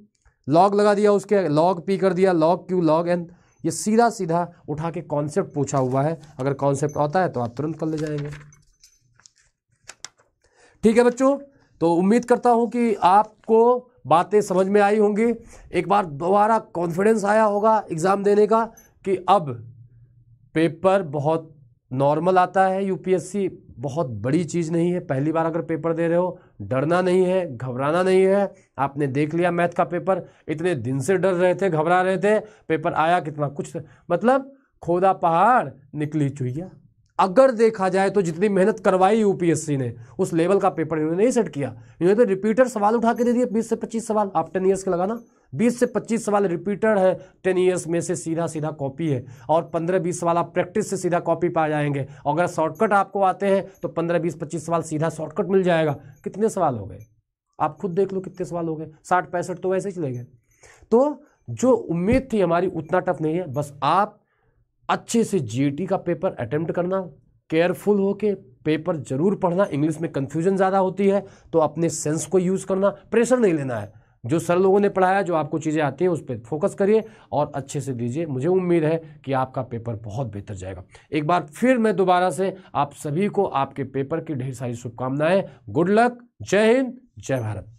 लॉग लगा दिया उसके लॉग पी कर दिया लॉग क्यू लॉग एन ये सीधा सीधा उठा के कॉन्सेप्ट पूछा हुआ है अगर कॉन्सेप्ट आता है तो आप तुरंत कर ले जाएंगे ठीक है बच्चों तो उम्मीद करता हूं कि आपको बातें समझ में आई होंगी एक बार दोबारा कॉन्फिडेंस आया होगा एग्ज़ाम देने का कि अब पेपर बहुत नॉर्मल आता है यूपीएससी बहुत बड़ी चीज़ नहीं है पहली बार अगर पेपर दे रहे हो डरना नहीं है घबराना नहीं है आपने देख लिया मैथ का पेपर इतने दिन से डर रहे थे घबरा रहे थे पेपर आया कितना कुछ मतलब खोदा पहाड़ निकली चुहिया अगर देखा जाए तो जितनी मेहनत करवाई यूपीएससी ने उस लेवल का पेपर इन्होंने नहीं सेट किया इन्होंने तो रिपीटर सवाल उठा के दे दिए बीस से पच्चीस सवाल आप टेन ईयर्स के लगाना बीस से पच्चीस सवाल रिपीटेड है टेन ईयर्स में से सीधा सीधा कॉपी है और पंद्रह बीस सवाल आप प्रैक्टिस से सीधा कॉपी पा जाएंगे अगर शॉर्टकट आपको आते हैं तो पंद्रह बीस पच्चीस सवाल सीधा शॉर्टकट मिल जाएगा कितने सवाल हो गए आप खुद देख लो कितने सवाल हो गए साठ पैंसठ तो वैसे ही चले गए तो जो उम्मीद थी हमारी उतना टफ नहीं है बस आप अच्छे से जी e का पेपर अटैम्प्ट करना केयरफुल होके पेपर जरूर पढ़ना इंग्लिश में कन्फ्यूजन ज़्यादा होती है तो अपने सेंस को यूज़ करना प्रेशर नहीं लेना है जो सर लोगों ने पढ़ाया जो आपको चीज़ें आती हैं उस पर फोकस करिए और अच्छे से दीजिए मुझे उम्मीद है कि आपका पेपर बहुत बेहतर जाएगा एक बार फिर मैं दोबारा से आप सभी को आपके पेपर की ढेर सारी शुभकामनाएं गुड लक जय हिंद जय भारत